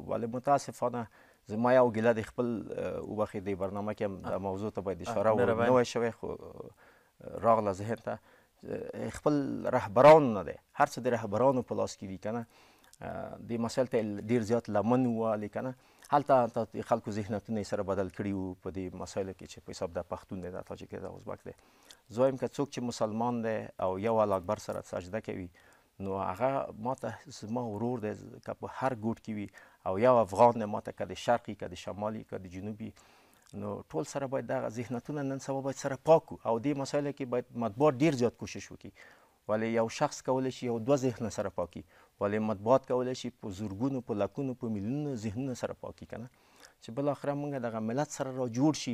ولې متاسفانه زما یو ګیله د خپل وبخې د برنامه کې هم د موضوع ته باید اشاره و نو شوی خو راغله ذهن ته خپل رهبران نه دی هر څه د رهبرانو په لاس کې وي کنه د مسل ته ډیر زیات لمن و لیکنه هلته خلکو ذهنیتونه سره بدل کړي وو په دې مسایلو کې چې په حساب د پښتون دی د تاجک دی د ازبک دی زویم که څوک چې مسلمان دی او یو الله اکبر سره سجده کوي نو هغه ماته زما ورور دی که په هر ګوټ کې وي او یو افغان دی ماته که د شرقي که د شمالي که د جنوبي نو ټول سره باید دغه ذهنیتونه نن سبا باید سره پاکو او دې مسایلو کې باید مطبوعات ډیر زیات کوشش وکړي ولې یو شخص کولی شي یو دوه ذهنونه سره پاکي ولې مطبوعات کولی شي په زرګونو په لکونو په میلیونونو ذهنونه سره پاکي که نه چې بالاخره موږ دغه ملت سره را جوړ شي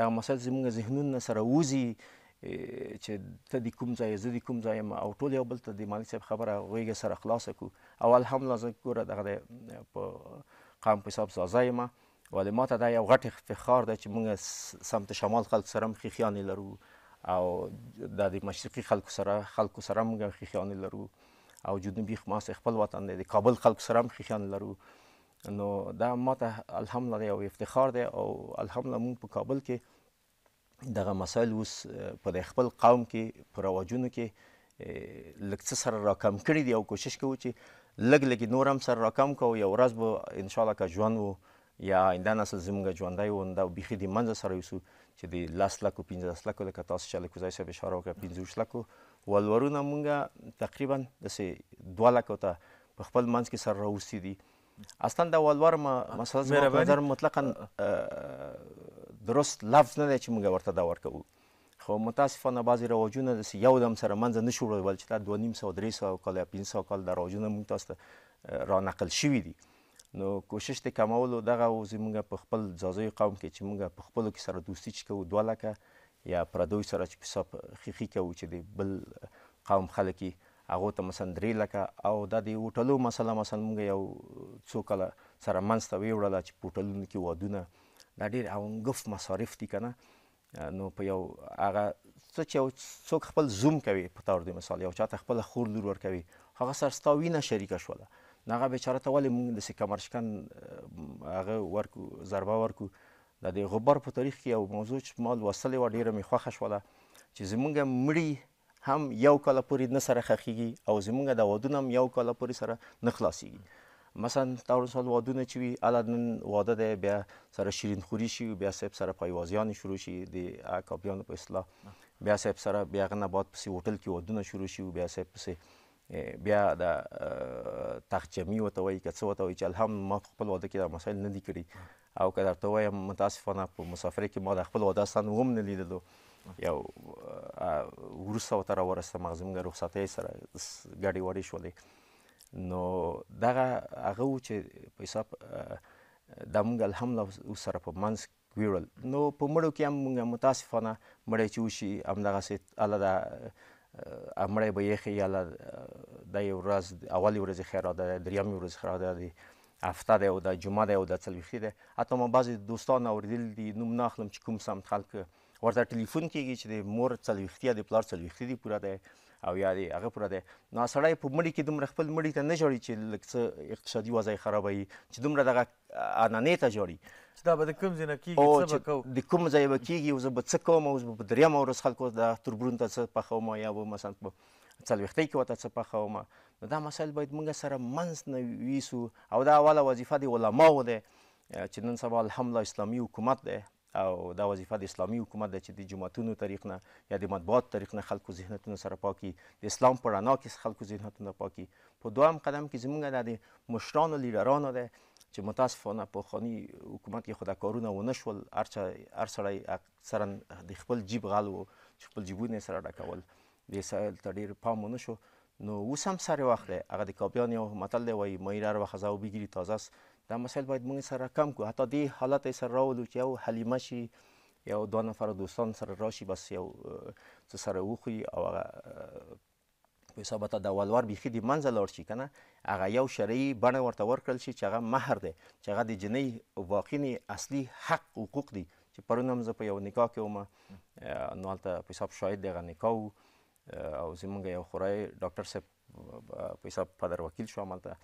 دغه مسایل زموږ ذهنونه سره ووځي چې ته د کوم ځای زه د کوم ځای یم او ټول یو بل ته د مالک صاحب خبره غوږه سره خلاصه کړو اول هم لازم ګوره دغه په قام په حساب زازه یم ولې ماته دا یو غټ افتخار ده چې موږ سمت شمال خلک سره هم خیخیانې لرو او د د مشرقي خلکو سره خلکو سره موږ خیخیان لرو او جنوبي خماس خپل وطن دی کابل خلکو سره هم خیخیان لرو نو دا ماته الحمدلله او افتخار دی او الحمدلله موږ په کابل کې دغه مسایل اوس په خپل قوم کې پر واجونو کې لکڅ سره راکم کړی دی او کوشش کوو چې لګ لګ نورم سره راکم کوو یو ورځ به ان شاء الله کا ژوند وو یا آینده نسل زموږ ژوندای وو دا بيخي د منځ سره یوسو چې د لس لکو پنځلس لکو لکه تاسو چې لکوزای صاحب اشاره وکړه پنځوس لکو ولورونه مونږه تقریبا داسې دوه لکو ته په خپل منځ کې سره راوستي دي اصلا دا ولور ما مثلا زما په نظر مطلقا درست لفظ نه دی چې مونږ ورته دا ورکوو خو متاسفانه بعضی رواجونه داسې یو دم سره منځ نه شو وړول چې دا دوه نیم سوه درې سوه کاله یا پنځه سوه کاله دا رواجونه مونږ تاسو ته را نقل شوي دي نو کوشش ته کومولو دغه زمونږ په خپل ځاځي قوم کې چې مونږ په خپل کې سره دوستي چې کوو دوه لکه یا پردوی سره چې حساب خخي کوو چې د بل قوم خلک هغه ته مثلا درې لکه او د دې هوټلو مثلا مثلا مونږ یو څو کله سره منځته ویوړل چې پوټلونو کې ودونه دا ډیر اونګف مصارف دي کنه نو په یو هغه څه چې څوک خپل زوم کوي په تور دی مثال یو چاته خپل خور لور ور کوي هغه سرستاوینه شریکه شوله هغه بیچاره ته ولې موږ داسې کمرشکن هغه ورکو ضربه ورکو د دې غبار په تاریخ کې یو موضوع چې ما لوستلې وه ډېره مې خوښه شوله چې زمونږ مړي هم یو کاله پورې نه سره خښېږي او زمونږ د ودونه هم یو کاله پورې سره نه خلاصېږي مثلا تاور سال وادونه چې وي الان واده ده بیا سره شیرین خوري شي بیا سپ سره پایوازیان شروع شي د اکاپیان په اصلاح بیا سپ سره بیا غنه باد پسې هوټل کې وادونه شروع شي بیا سپ پسې بیا د تخچمی وته وای که څه وته وای چې الحمد ما خپل واده کې دا مسایل نه دي کړی او که درته وایم متاسفانه په مسافرۍ کې ما د خپل واده ستان هم نه لیدلو یو وروسته ورته راورسته مغزم غو رخصتۍ سره ګاډي وړي شولې نو دغه هغه و چې په حساب دا موږ الحمد سره په منځ ویړل نو په مړو کې هم موږ متاسفانه مړی چې وشي همدغسې الله امړی به یخې یاله د یو ورځ اولې ورځې خیر ده دریمې ورځې خیر ده هفته ده او د جمعه ده او د څلويخي ده حتی ما بعضی دوستان اوریدل دي نوم نه اخلم چې کوم سم خلک ورته ټلیفون کیږي چې د مور څلويختي د پلار څلويختي دی پوره ده او یا دی هغه پوره ده نو سړی په مړی کې دومره خپل مړی ته نه جوړي چې لکه اقتصادي وضعیت خرابوي چې دومره دغه انانې ته جوړي دا به د کوم ځای نه کېږي څه به کوو د کوم ځای به کېږي اوس به څه کوم اوس به په دریمه ورځ خلکو د تربرون ته څه پخوم یا به مثلا په څلوېښتۍ کې ورته څه پخوم نو دا مسایل باید موږ سره منځ نه ویسو او دا اوله وظیفه د علماو دی چې نن سبا الحمدلله اسلامي حکومت دی او دا وظیفه د اسلامي حکومت ده چې د جماعتونو طریق نه یا د مطبوعات طریق نه خلکو ذهنتونه سره پاکي د اسلام په رڼا کې خلکو ذهنتونه پاکي په دویم قدم کې زمونږ د مشرانو لیډرانو ده چې متاسفانه په خاني حکومت کې خدا کارونه و نشول ارچا ار سړی اکثرا د خپل جیب غل و خپل جیبونه سره ډکول د سایل تډیر پام نه شو نو اوس هم سره وخت دی هغه د کاپیان یو متل دی وایي مایرار و خزاو بگیری تازه است دا مسایل باید موږ سره کم کو حتی دې حالت سره راولو چې یو حلیمه شي یو دوه نفر دوستان سره راشي بس یو څه سره وخوري او هغه په حساب ته د ولور بیخي د منځه لاړ شي که نه هغه یو شرعي بڼه ورته ورکړل شي چې هغه مهر دی چې هغه د جنۍ واقعني اصلي حق حقوق دي چې پرون هم زه په یو نکاح کې وم نو هلته په حساب شاهد دی هغه نکاح او زمونږ یو خوری ډاکټر صاحب په حساب پدر وکیل شو هلته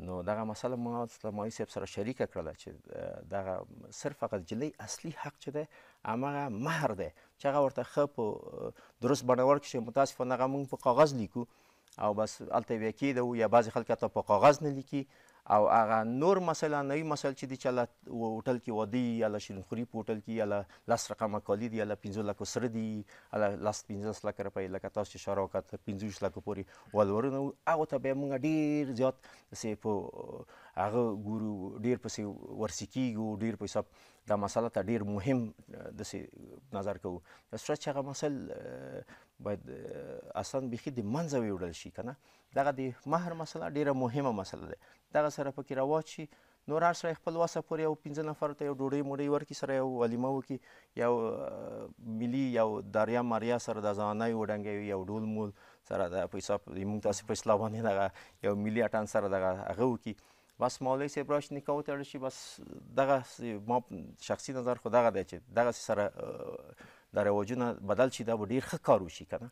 نو دغه مسله ما اسلامي صاحب سره شریکه کړله چې دغه صرف فقط جلۍ اصلي حق چې دی هماغه مهر دی چې هغه ورته ښه په درست بڼور کښې متاسفانه هغه موږ په کاغذ لیکو او بس هلته یې ویې کېږدو یا بعضې خلک حتی په کاغذ نه لیکي او هغه نور مثلا نه مثلا چې دی چې له هوټل کې ودی یا له شینخوري په هوټل کې یا له لاس رقمه کالی دی یا له 15 لکو سره دی یا لاس 15 لک روپۍ لکه تاسو چې شراکت 15 لکو پورې ولورنه هغه ته به موږ ډیر زیات سه په هغه ګورو ډیر پسې ورسکیږو ډیر په حساب دا مسله ته ډیر مهم د نظر کوو تر څو چې هغه مسل باید اصلا بیخي د منځه ویوړل شي کنه دغه د مهر مسله ډیره مهمه مسله ده دغه سره پکې رواج شي نور هر سړی خپل وسه پورې یو پنځه نفر ته یو ډوډۍ موډۍ ورکړي سره یو ولیمه وکړي یو ملي یو داریا ماریا سره د ځانای وډنګوي یو ډول مول سره د پیسې موږ تاسو په اسلام باندې دغه یو ملي اټان سره دغه هغه وکړي بس مولوی صاحب راش نکاو تړل شي بس دغه ما شخصي نظر خو دغه دی چې دغه سره دا رواجونه بدل شي دا به ډیر ښه کار وشي که نه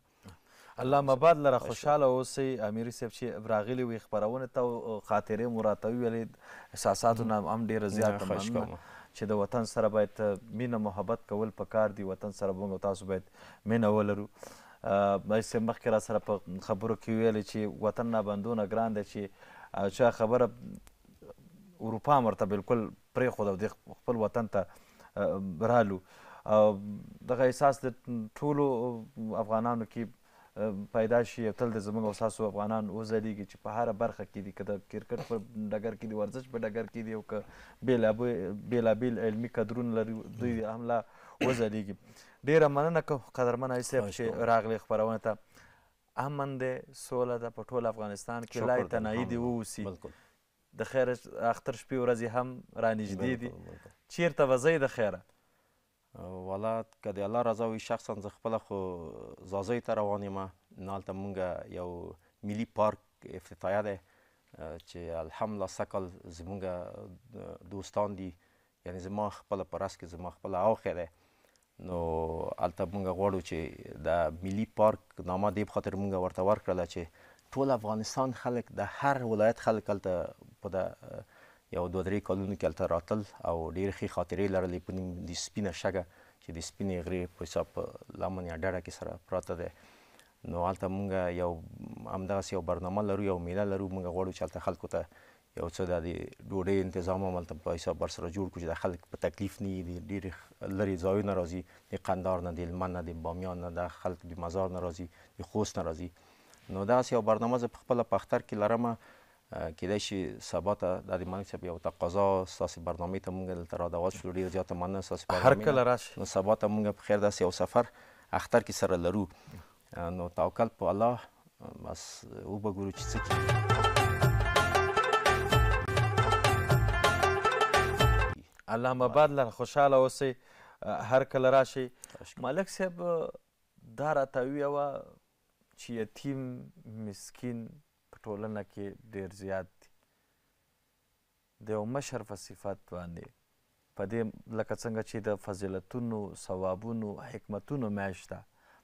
الله مباد لره خوشحاله اوسئ امیر صاحب چې راغلي وي خپرونې ته خاطرې مو راته وویلې احساساتو نه هم ډېره زیاته چې د وطن سره باید مینه محبت کول پکار دي وطن سره موږ تاسو باید مینه ولرو مجلس مخکې را سره په خبرو کې ویلې چې وطن نابندونه ګران دی چې چا خبره اروپا مرته بالکل پرېښود او خپل وطن ته رالو دغه احساس د ټولو افغانانو کې پیدا شي تل د زموږ او تاسو افغانان وځلیږي چې په هره برخه کې دي که د کرکټ په ډګر کې دي ورزش په ډګر کې دي او که بېلابېل علمي کدرونه لري دوی هم لا وځلیږي ډېره مننه کوم قدرمن علي صاحب چې راغلی خپرونې ته امن دی سوله ده په ټول افغانستان کې لای تنهایي دې واوسي د خیر اختر شپې ورځې هم رانږدې دي چیرته به ځئ د خیره والا که د الله رضا وي شخصا زه خپله خو ځاځۍ ته روان یم نهالته مونږ یو ملي پارک افتتاحیه دی چې الحمدلله سکل زمونږ دوستان دي یعنی زما خپله په رس کې زما خپله اوخی دی نو هلته مونږ غواړو چې د ملي پارک نامه دې په خاطر مونږ ورته ورکړله چې ټول افغانستان خلک د هر ولایت خلک هلته په یو دوه درې کلونو کې هلته راتل او ډېرې ښې خاطرې لرلې په نوم د سپینه شګه چې د سپینې غرې په حساب په لمن یا ډډه کې سره پراته دی نو هلته مونږ یو همدغسې یو برنامه لرو یو میله لرو مونږ غواړو چې هلته خلکو ته یو څه د ډوډۍ تنظیم هم هلته په حساب ورسره جوړ کړو چې د خلک په تکلیف نه وي ډېرې لرې ځایونه راځي د قندار نه د هلمند نه د بامیان نه د خلک د مزار نه راځي د خوست نه راځي نو داسې یو برنامه زه په خپله په اختر کې لرمه کېدای شي سبا ته د ملک صاحب یو تقاضا ستاسې برنامې ته موږ دلته رادول شولو ډېر زیاته مننه ستاسې هر کله راشي نو سبا ته موږ په خیر داسې یو سفر اختر کې سره لرو نو توکل په الله بس وبګورو چې څه کیږي علامه آباد لن خوشاله اوسئ هر کله راشي ملک صاحب دا راته ویوه چې یتیم مسکین ټولنه کې ډیر زیات دي د یو مشر په صفت باندې په دې لکه څنګه چې د فضیلتونو ثوابونو حکمتونو میاشت ده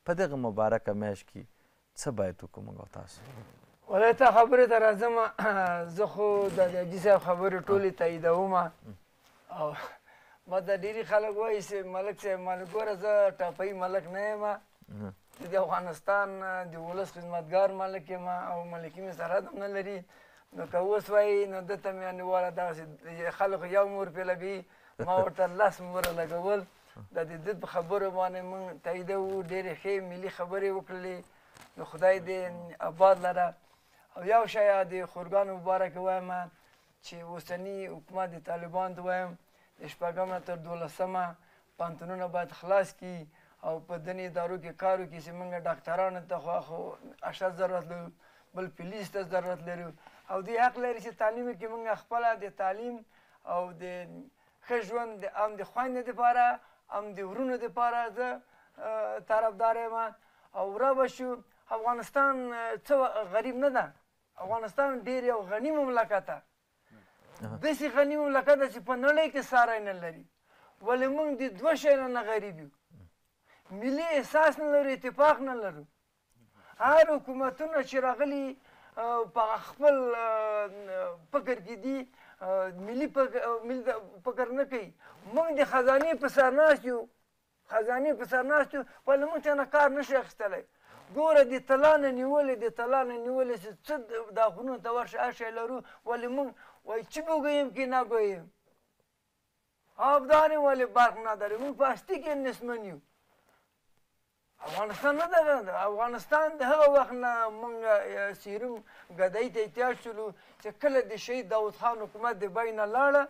په دغه مبارکه میاشت کې څه باید وکړو موږ تاسو ولی تا خبرې ته راځم زه خو د حاجي صاحب خبرې ټولې تاییدوم او ما ته ډېری خلک وایي چې ملک صاحب ملک ګوره زه ټاپۍ ملک نه یم چې د افغانستان د ولس خدمتګار ملک یم او ملکي مې سرحد هم نه لري نو که اوس وایي نو ده ته مې انډیواله دغسې خلکو یو مور پې لګوي ما ورته لس موره لګول دا د ده په خبرو باندې موږ تاییده وو ډېرې ښې ملي خبرې وکړلې نو خدای دې آباد لره او یو شی د خورګان مبارک وایم چې اوسني حکومت د طالبان ته وایم د شپږمه تر دولسمه پانتونونه باید خلاص کړي او په دنې ادارو کې کارو کې چې موږ ډاکټرانو ته خوا خو اشد ضرورت لرو بل پولیس ته ضرورت لرو او دوی حق لري چې تعلیم کې موږ خپله د تعلیم او د ښه ژوند د هم د خویندې دپاره هم د ورونو دپاره زه طرفدار یم او وره به شو افغانستان څه غریب نه ده افغانستان ډېر یو غني مملکت ده داسې غني مملکت ده چې په نړۍ کې ساری نه لري ولې موږ د دوه شیانو نه غریب یو ملي احساس نه لري اتفاق نه لري هر حکومتونه چې راغلي په خپل فکر کې دي ملي فکر نه کوي موږ د خزانې په سر ناست یو خزانې په سر ناست یو پارلمان ته نه کار نشي اخیستلی ګوره د طلا نه نیولې د طلا نه نیولې چې څه دا غرونو ته ورشه هر شی لرو ولې موږ وایي چې بوګویم کې نه ګویم آبدانې ولې برق نه درې موږ پلاستیک یې نسمن یو افغانستان نه ده افغانستان د هغه وخت نه مونږ سیروم ګدای ته احتیاج شولو چې کله د شهید داود خان حکومت د بینه لاړه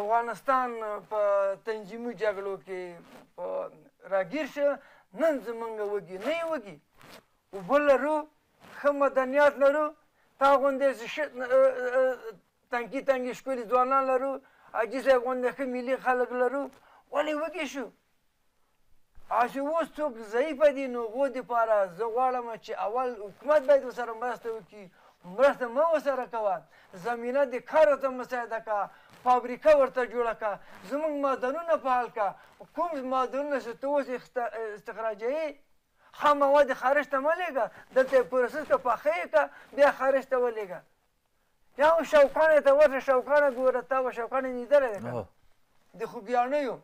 افغانستان په تنظیمي جګړو کې په راګیر شه نن زمونږ وږي نه یې وږي اوبه لرو ښه مدنیات لرو تا غوندې تنګي تنګي ښکلي ځوانان لرو عجیز افغان ښه ملي خلک لرو ولې وږي شو چې اوس څوک ضعیفه دي نو هغو دپاره زه غواړم چې اول حکومت باید ورسره مرسته وکړي مرسته مه ورسره کوه زمینه د کار ورته مساعده کړه فابریکه ورته جوړه کړه زموږ معدنونه فعال کړه کوم معدنونه چې ته اوس استخراجوي ښه مواد خارج ته مه لېږه دلته یې پروسس کړه پاخه یې کړه بیا خارج ته ولېږه یا هم شوقانې ته ورشه شوقانه ګوره تا به شوقانې لیدلی دی که د خوګیانیو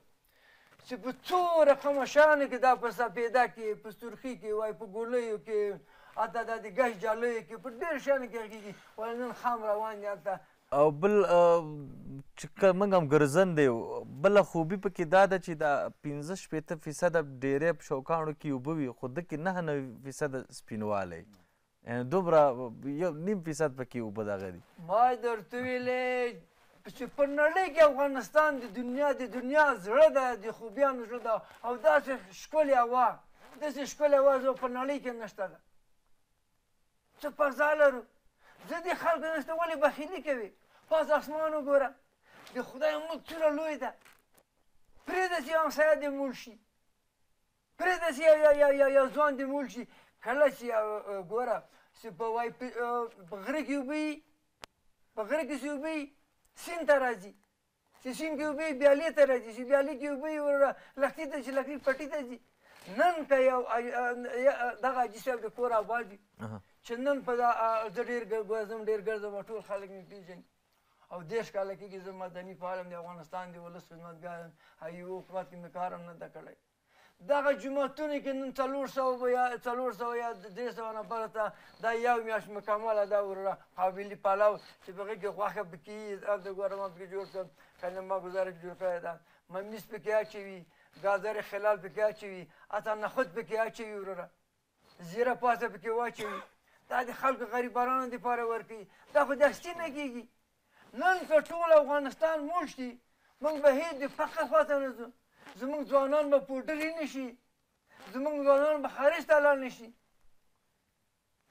چې په څو رقمه شانو کې دا په سپېده کې په سرخي کې وای په ګولیو کې حتی دا د ګچ جالیو کې په ډېر شیانو کې کېږي وایي نن خام روان دي هلته او بل چې موږ هم ګرځن دی بله خوبي پکې دا ده چې دا پنځه شپېته فیصده ډېری په شوکاڼو کې اوبه وي خو ده کې نهه نوي فیصده سپینوالی یعنې دومره یو نیم فیصد پکې اوبه دغه دي ما درته ویلې چې په نړۍ کې افغانستان د دنیا د دنیا زړه ده د خوبیانو زړه ده او داسې ښکلې هوا داسې ښکلې هوا زه په نړۍ کې نشته ده څه پرځا لرو زه د خلکو نشته ولې بخیلي کوي پاس اسمان وګوره د خدای ملک څومره لوی ده پرېږده چې یو همسایه دې مړ شي پرېږده چې یو ځوان دې مړ شي کله چې ګوره چې په وای په غره کې وبي په غره کې چې وبي سین ته راځي چې سین کې اوبه بیالې ته راځي چې بیالې کې اوبه ور لښتې ته چې لښتې پټي ته ځي نن که یو دغه حاجي صاحب د کور آباد وي چې نن په زه ډېر ګرځم ډېر ګرځم ټول خلک مې پېژني او دېرش کاله کېږي زه مدني فعال یم د افغانستان د ولس خدمتګار یم حیو حکومت کې مې کار هم نه ده کړی دغه جوماتونه کې نن څلور سوه یا څلور سوه یا درې سوه نفره ته دا یو میاشت مکمله دا وروره قابلي پلو چې په هغې کې غوښه پکې هلته ګوره ما پکې جوړ کړم کلمه ګزاره کې جوړ کړې ده ممیز پکې اچوي ګازرې خلال پکې اچوي حتی نخود پکې اچوي وروره زیره پاسه پکې واچوي دا د خلکو غریبانو دپاره ورکوي دا خو دستي نه کېږي نن که ټول افغانستان موږ دي موږ به هېڅ د فقر خواته نه ځو زمونږ ځوانان به پوډري نشي زمونږ ځوانان به حارس ته لاړ نشي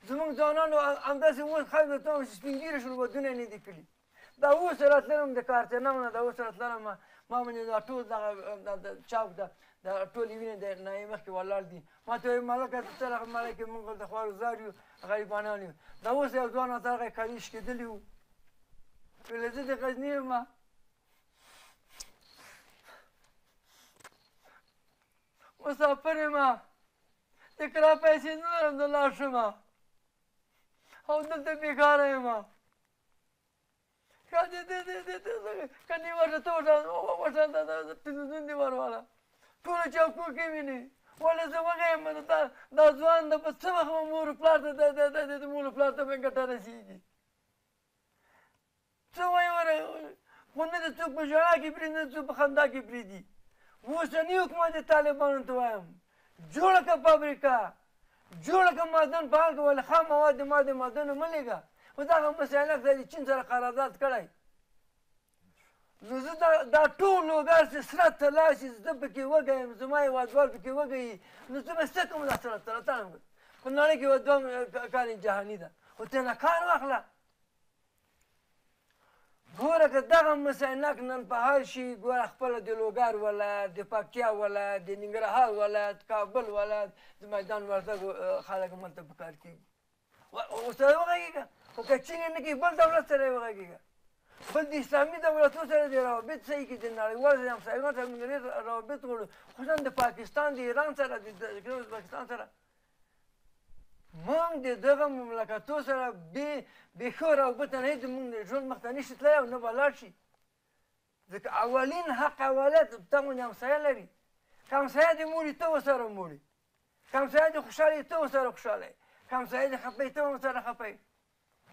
زمونږ ځوانان همداسې اوس خلک درته وایم چې سپین ږیري شربتونه نه دي کړي دا اوس راتلم د کارتنم نه دا اوس راتلم ما مې دا ټول دغه چوک ده دا ټول وینې د نایي مخکې ولاړ دي ما ته وایي ملکه ته تل هغه ملکې موږ د خوارو زار یو غریبانان یو دا اوس یو ځوان هلته هغه کلیش کېدلی وو ویل زه د غزني یم مسافر ما د کلا پیسې نه لرم د لاړ شم او دلته بېکاره یم کنی ورته ته ورته د تلویزیون دیوار والا ټوله چوکو کې ویني ولې زه وږی یم دا دا ځوان د په څه وخت به مور پلار ته د مور پلار ته به ګټه رسېږي څه وایي وره خو نه د څوک په ژړا کې پرېږدي نه څوک په خندا کې پرېږدي اوسنی حکومت د طالبانو ته وایم جوړه که فابریکه جوړه که معدن فعال کړه ولې خام مواد ما د معدنو مه لېږه خو دغه مسایلک دی د چین سره قرارداد کړی نو زه دا دا ټول لوګار چې سره طلا شي زه پکې وږی یم زما هېوادوال پکې وږی وي نو زه به څه کوم دا سره طلا تړم خو نړۍ کې دوه کار جهاني ده خو ته نه کار واخله ګوره که دغه مسینک نن په هر شي ګوره خپله د لوګر ولایت د پکتیا ولایت د ننګرهار ولایت کابل ولایت د میدان وردګ خلک هم هلته په کار کېږي ورسره یې وغږېږه خو که چین یې نه کوي بل دولت سره یې وغږېږه بل د اسلامي دولتو سره د روابط صحیح کړي د نړیوال همسایګانو سره موږ روابط غواړو خصوصا د پاکستان د ایران سره د ازبکستان سره مونږ د دغه مملکتو سره بې بې ښه رابطه نه دی مونږ د ژوند مخته نشي تللی او نه به لاړ شي ځکه اولین حق اولت تا باندې همسایه لري که همسایه دې مړي ته ورسره مړي که همسایه دې خوشحاله ته ورسره خوشحاله که همسایه دې خفه ته ورسره خفه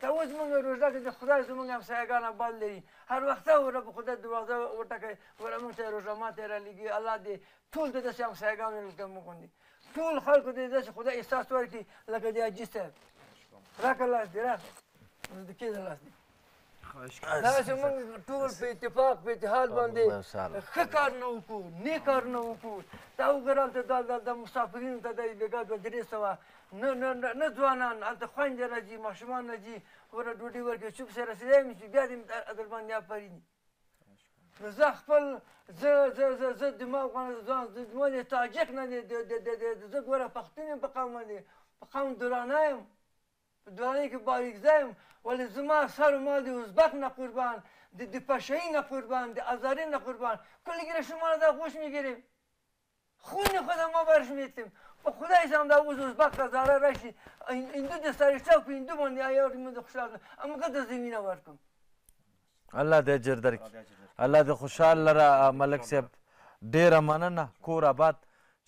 که اوس موږ روژه کې د خدای زموږ همسایهګان آباد لري هر وخته رب خدای دروازه وټکوي وره موږ ته روژه ماتې رالېږي الله دې ټول د داسې همسایهګانو لکه موږ غوندې ټول خلکو دې داسې خدای احساس ورکړي لکه د حاجي صاحب راکړه لاس دې راکړه د کېده لاس دې داسې موږ ټول په اتفاق په اتحاد باندې ښه کار نه وکړو نیک کار نه وکړو دا وګوره هلته دا دلته مسافرینو ته دی بېګا دوه درې سوه نه نه نه ځوانان هلته خویندې راځي ماشومان راځي وره ډوډۍ ورکړي چوپ سره سړی مې چې بیا دې درباندې افرین زه خپل زه زه زه زه دماغ باندې ځان دماغ تاجک نه دی زه ګوره پښتون یم په قوم باندې په قوم درانه یم په درانه کې باریکزه یم ولې زما سر ما د ازبک نه قربان د د پشهی نه قربان د ازاری نه قربان کلگیره شما را خوش میگیریم خون خودم ما برش میتیم با خدای زم در اوز ازبک ازاره رشی این دو دستاری چاک این دو باندې ایار من خوشحال اما که زمینه ورکم الله د اجر درک الله د خوشحال لره ملک صاحب ډیره مننه کور آباد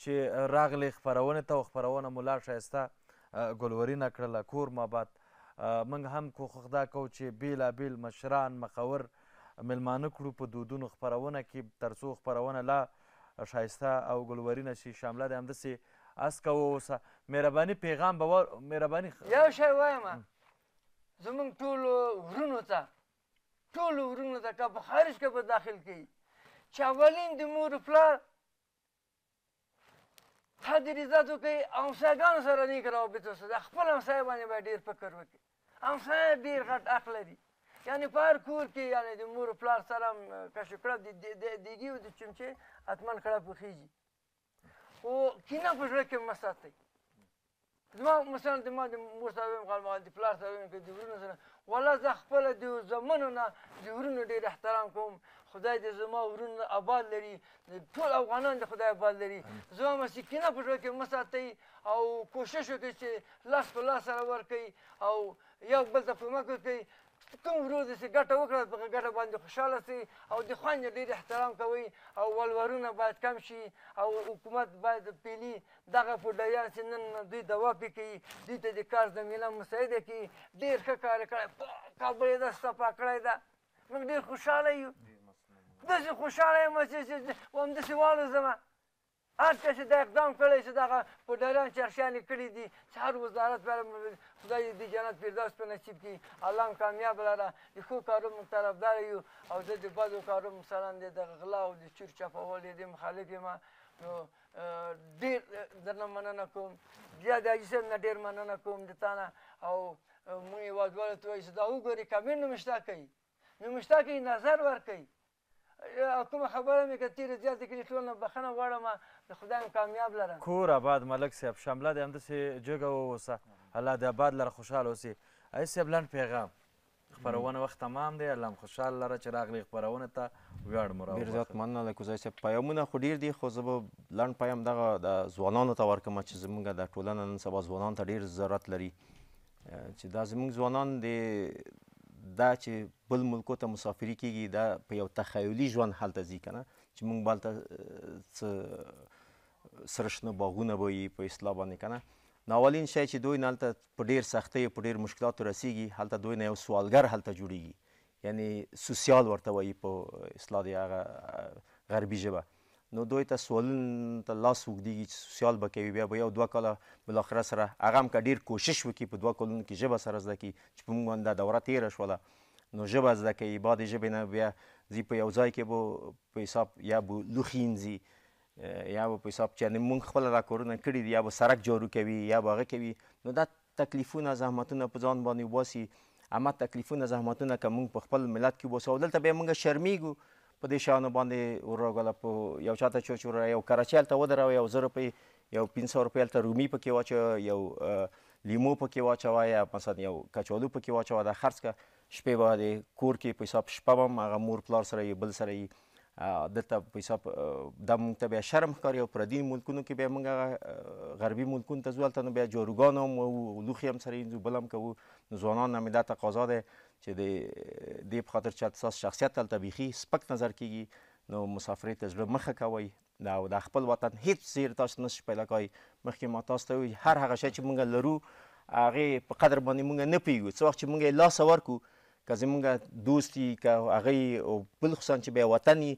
چې راغلی خپرونې ته خپرونه مو لا ښایسته ګلورینه کړله کور م آباد موږ هم کوښښ دا کوو چې بیلابیل مشران مخور میلمانه کړو په دودونو خپرونه کې تر څو خپرونه لا شایسته او ګلورینه شي شامله ده همداسې اس کوو اوسه مهرباني پیغام به مهرباني یو شی وایم زمونږ ټولو ورونو ته ټول ورونه د کا په خارج کې به داخل کی چې اولین د مور پلار تا دې رضا تو کوي امساګانو سره نیک رابطه سره خپل امسا باندې به ډیر فکر وکړي امسا ډیر غټ عقل لري یعنی په هر کور کې یعنی د مور پلار سره کښې کړه دیګي او د چمچې حتما کړه پخېږي خو کینه په زړه کې مه ساتئ ما مثلا د ما د مور سره ویم غالبا د پلار سره ویم که د ورونو سره والله زه خپله د زمنو نه د ورونو ډېر احترام کوم خدای دې زما ورونه آباد لري ټول افغانان د خدای آباد لري زما مسی کینه په زړه کې مساتئ او کوشش وکړئ چې لاس په لاس سره ورکړئ او یو بل ته کومک وکړئ کوم ورور دې چې ګټه وکړه په ګټه باندې خوشاله سي او د خویندې ډېر احترام کوئ او ولورونه باید کم شي او حکومت باید پیلي دغه پوډیان چې نن دوی دوا پې کوي دوی ته د کار زمینه مساعده کړي ډېر ښه کار یې کړی کابل یې دا صفا کړی ده موږ ډېر خوشحاله یو داسې خوشحاله یم چې همداسې والوځم هر کس د اقدام کړی چې دغه پوډریان چرشیان یې کړي دي چې هر وزارت بر خدای دې جنت فردوس په نصیب کړي الله هم کامیاب لره د ښو کارو موږ طرفدار یو او زه د بدو کارو مثلا د دغه غلا او د چور چپول دې مخالف یم نو ډېر درنه مننه کوم بیا د حاجي صاحب نه ډېر مننه کوم د تا نه او موږ هېوادوالو ته وایو چې دا وګورئ کمین نومشته کوي نومشته کوي نظر ورکوي کومه خبره مې که تېرې زیاتې کړي ټولنه بخښنه غواړم د خدای کامیاب لره کور آباد ملک صاحب شامله د همداسې جګه واوسه الله د آباد لره خوشحاله اوسي ای صاحب لنډ پیغام خپرونه وخت تمام دی الله خوشحاله لره چې راغلی خپرونه ته ویاړ مو ډېر زیات مننه ده کوزای صاحب پیامونه خو ډېر دي خو زه به لنډ پیام دغه د ځوانانو ته ورکړمه چې زموږ د ټولنه نن سبا ځوانان ته ډېر ضرورت لري چې دا زموږ ځوانان د دا چې بل ملکو ته مسافری کیږي دا په یو تخیلي ژوند حالته ځي که نه چې موږ بلته څه سرشنه باغونه به وي په اصطلاح باندې کنه ناولین شی چې دوی نالته په ډیر سختۍ په ډیر مشکلاتو رسیږي هلته دوی نه یو سوالګر هلته جوړیږي یعنی سوسیال ورته وایي په اصطلاح د هغه غربي ژبه نو دوی ته سوالن ته لاس وګدیږي چې سوسیال به کوي بیا به یو دوه کاله بل اخر سره هغه هم ډیر کوشش وکړي په دوه کلونو کې ژبه سره زده کی چې په موږ باندې دوره تیر شوله نو ژبه زده کوي بعد ژبه نه بیا زی په یو ځای کې بو په حساب یا بو لوخینځي یا به په حساب چې مونږ خپل راکورونه کړي دي یا به سرک جارو کوي یا به هغه کوي نو دا تکلیفونه زحمتونه په ځان باندې وباسي اما تکلیفونه زحمتونه که مونږ په خپل ملت کې وباسو دلته بیا مونږ شرمیږو په دې شانو باندې ورغله په یو چاته چې چور یو کراچي هلته ودرو یو زر روپۍ یو 500 روپۍ هلته رومي پکې واچوه یو لیمو پکې واچوه یا مثلا یو کچالو پکې واچوه دا خرڅ که شپې به د کور کې په حساب شپه به هم هغه مور پلار سره یې بل سره یې دلته پیسې د موږ ته بیا شرم ښکاري او پردي ملکونو کې بیا موږ غربي ملکونو ته ځو هلته نو بیا جوړوګان هم او لوښي هم سره یینځو بل هم کوو نو ځوانان هم دا تقاضا ده چې د دې په خاطر چې اساس شخصیت هلته بیخي سپک نظر کیږي نو مسافرۍ ته زړه مخه کوئ دا او د خپل وطن هیڅ زیر تاسو نشئ پیدا کوئ مخکې ما تاسو ته هر هغه شی چې موږ لرو هغې په قدر باندې موږ نه پوهېږو څه وخت چې موږ یې لاسه ورکړو که زمونږ دوستي که هغه او بل خصوصا چې بیا وطني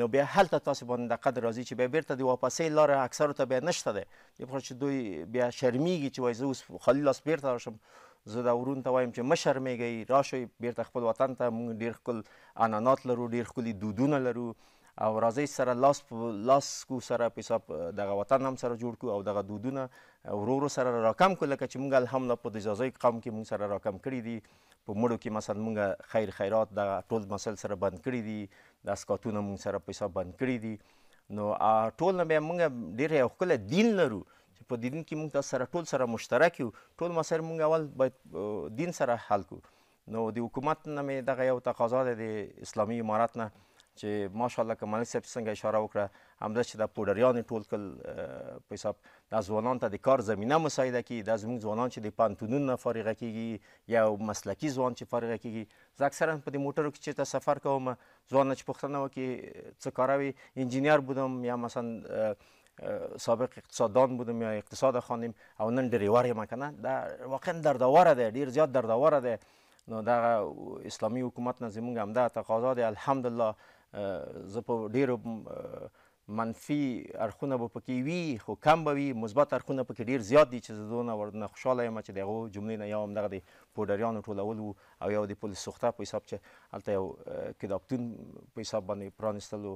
نو بیا هلته تاسو باندې د قدر راځي چې بیا بیرته د واپسې لار اکثر ته بیا نشته ده په چې دوی بیا شرمېږي چې وایي زه اوس خلیل اس بیرته راشم زه دا ورون ته وایم چې مه شرمېږئ راشئ بیرته خپل وطن ته موږ ډېر ښکل عنعنات لرو ډېر ښکلي دودونه لرو او راځي سره لاس لاس کو سره په حساب دغه وطن هم سره جوړ کو او دغه دودونه ورور سره راکم کو لکه چې مونږ الحمدلله په دجازي قوم کې مونږ سره راکم کړی دي په مړو کې مثلا مونږ خیر خیرات د ټول مسل سره بند کړی دي د اسکاتونه مونږ سره په حساب بند کړی دي نو ټول نه به مونږ ډیر یو خپل دین لرو چې په دین کې مونږ سره ټول سره مشترک یو ټول مسر مونږ اول باید دین سره حل کو نو د حکومت نه مې دغه یو تقاضا ده د اسلامي امارات نه چې ماشاءالله که ملک صاحب څنګه اشاره وکړه همدا چې د پوډریانې ټول کل په حساب د ځوانان ته د کار زمینه مساعده کړي دا زموږ ځوانان چې د پانتونونو نه فارغه کیږي یا مسلکي ځوان چې فارغه کیږي زه اکثرا په دې موټرو کې چېرته سفر کوم ځوان چې پوښتنه وکړي څه کاروي انجینیر بودم یا مثلا سابق اقتصاددان بودم یا اقتصاد خواندیم او نن ډریور یم که نه دا واقعا دردواره دی ډیر زیات دردواره دی نو دغه اسلامي حکومت نه زموږ همدا تقاضا دی الحمدلله زه په ډیرو منفي اړخونه به پکې وي خو کم به وي مثبت اړخونه پکې ډیر زیات دي چې زه دونه ورنه خوشحاله یم چې د هغو جملې نه یا همدغه د پوډریانو ټولول وو او یو د پولیس سوخته په حساب چې هلته یو کتابتون په حساب باندې پرانیستلو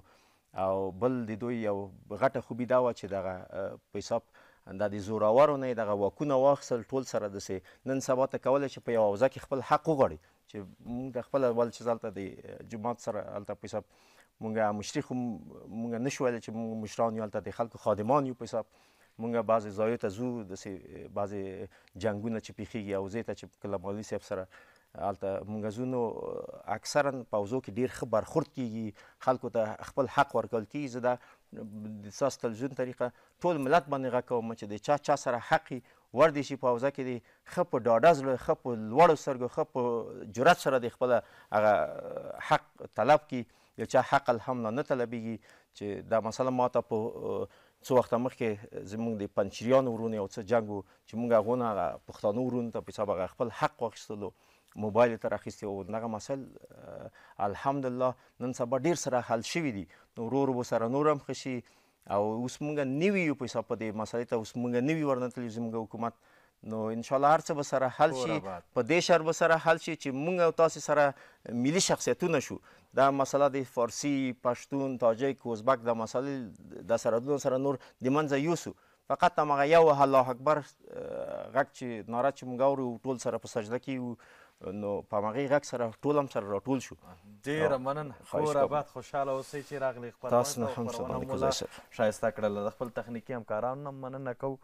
او بل د دوی یو غټه خوبي دا وه چې دغه په حساب دا د زوراورو نه دغه واکونه واخیستل ټول سره داسې نن سبا ته کولی چې په یو حوزه کې خپل حق وغواړي چې موږ د خپل اول چې زالته د جماعت سره الته په حساب مونږه مشرخ مونږه نشول چې مونږ مشران یو الته د خلکو خادمان یو په حساب مونږه بعض ځایو ته زو د سي بعض جنگونه چې پیخیږي او زه ته چې کله مولوی صاحب سره الته مونږ زونو اکثرا پاوزو کې ډیر خبر خورد کیږي خلکو ته خپل حق ورکول کیږي زه د ساس تلویزیون طریقه ټول ملت باندې غا کوم چې د چا چا سره حقي ور دي شي په حوزه کې دی ښه په ډاډه زړه ښه په لوړو سترګو ښه په جرأت سره د خپله هغه حق طلب کړي یو چا حق الحمله نه طلبیږي چې دا مثلا ما ته په څو وخته مخکې زمونږ د پنچریانو ورونه یو څه جنګ و چې موږ هغو نه هغه پښتانه ورونو ته په حساب هغه خپل حق واخیستلو موبایل تر اخیستی او دغه مسل الحمدلله نن سبا ډیر سره حل شوی دی نو ورو ورو سره نور هم ښه شي او اوس مونږ نیوی یو په حساب دې مسلې ته اوس مونږ نیوی ورنتلې زموږ حکومت نو ان شاء الله هر څه به سره حل شي په دې شر به سره حل شي چې مونږ او تاسو سره ملي شخصیتونه شو دا مسله د فارسی پښتون تاجک ازبک د مسلې د سرحدونو سره نور د منځه یوسو فقط هغه یو الله اکبر غږ چې ناره چې مونږ اورو ټول سره په سجده کې نو په هغه غږ سره ټول هم سره راټول شو ډیر مننه خور آباد خوشاله اوسئ چې راغلی خپل تاسو نه هم سلام علیکم شایسته کړل خپل تخنیکی همکارانو مننه کوم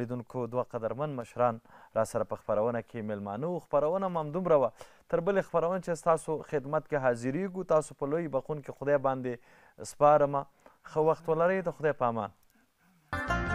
لیدونکو دوه قدرمن مشران را سره په خبرونه کې میلمانه و خبرونه هم همدومره وه تر بلې خبرونه چې ستاسو خدمت کې حاضریږو تاسو په لوی بخون کې خدای باندې سپارمه ښه وخت ولرئ د خدای په امان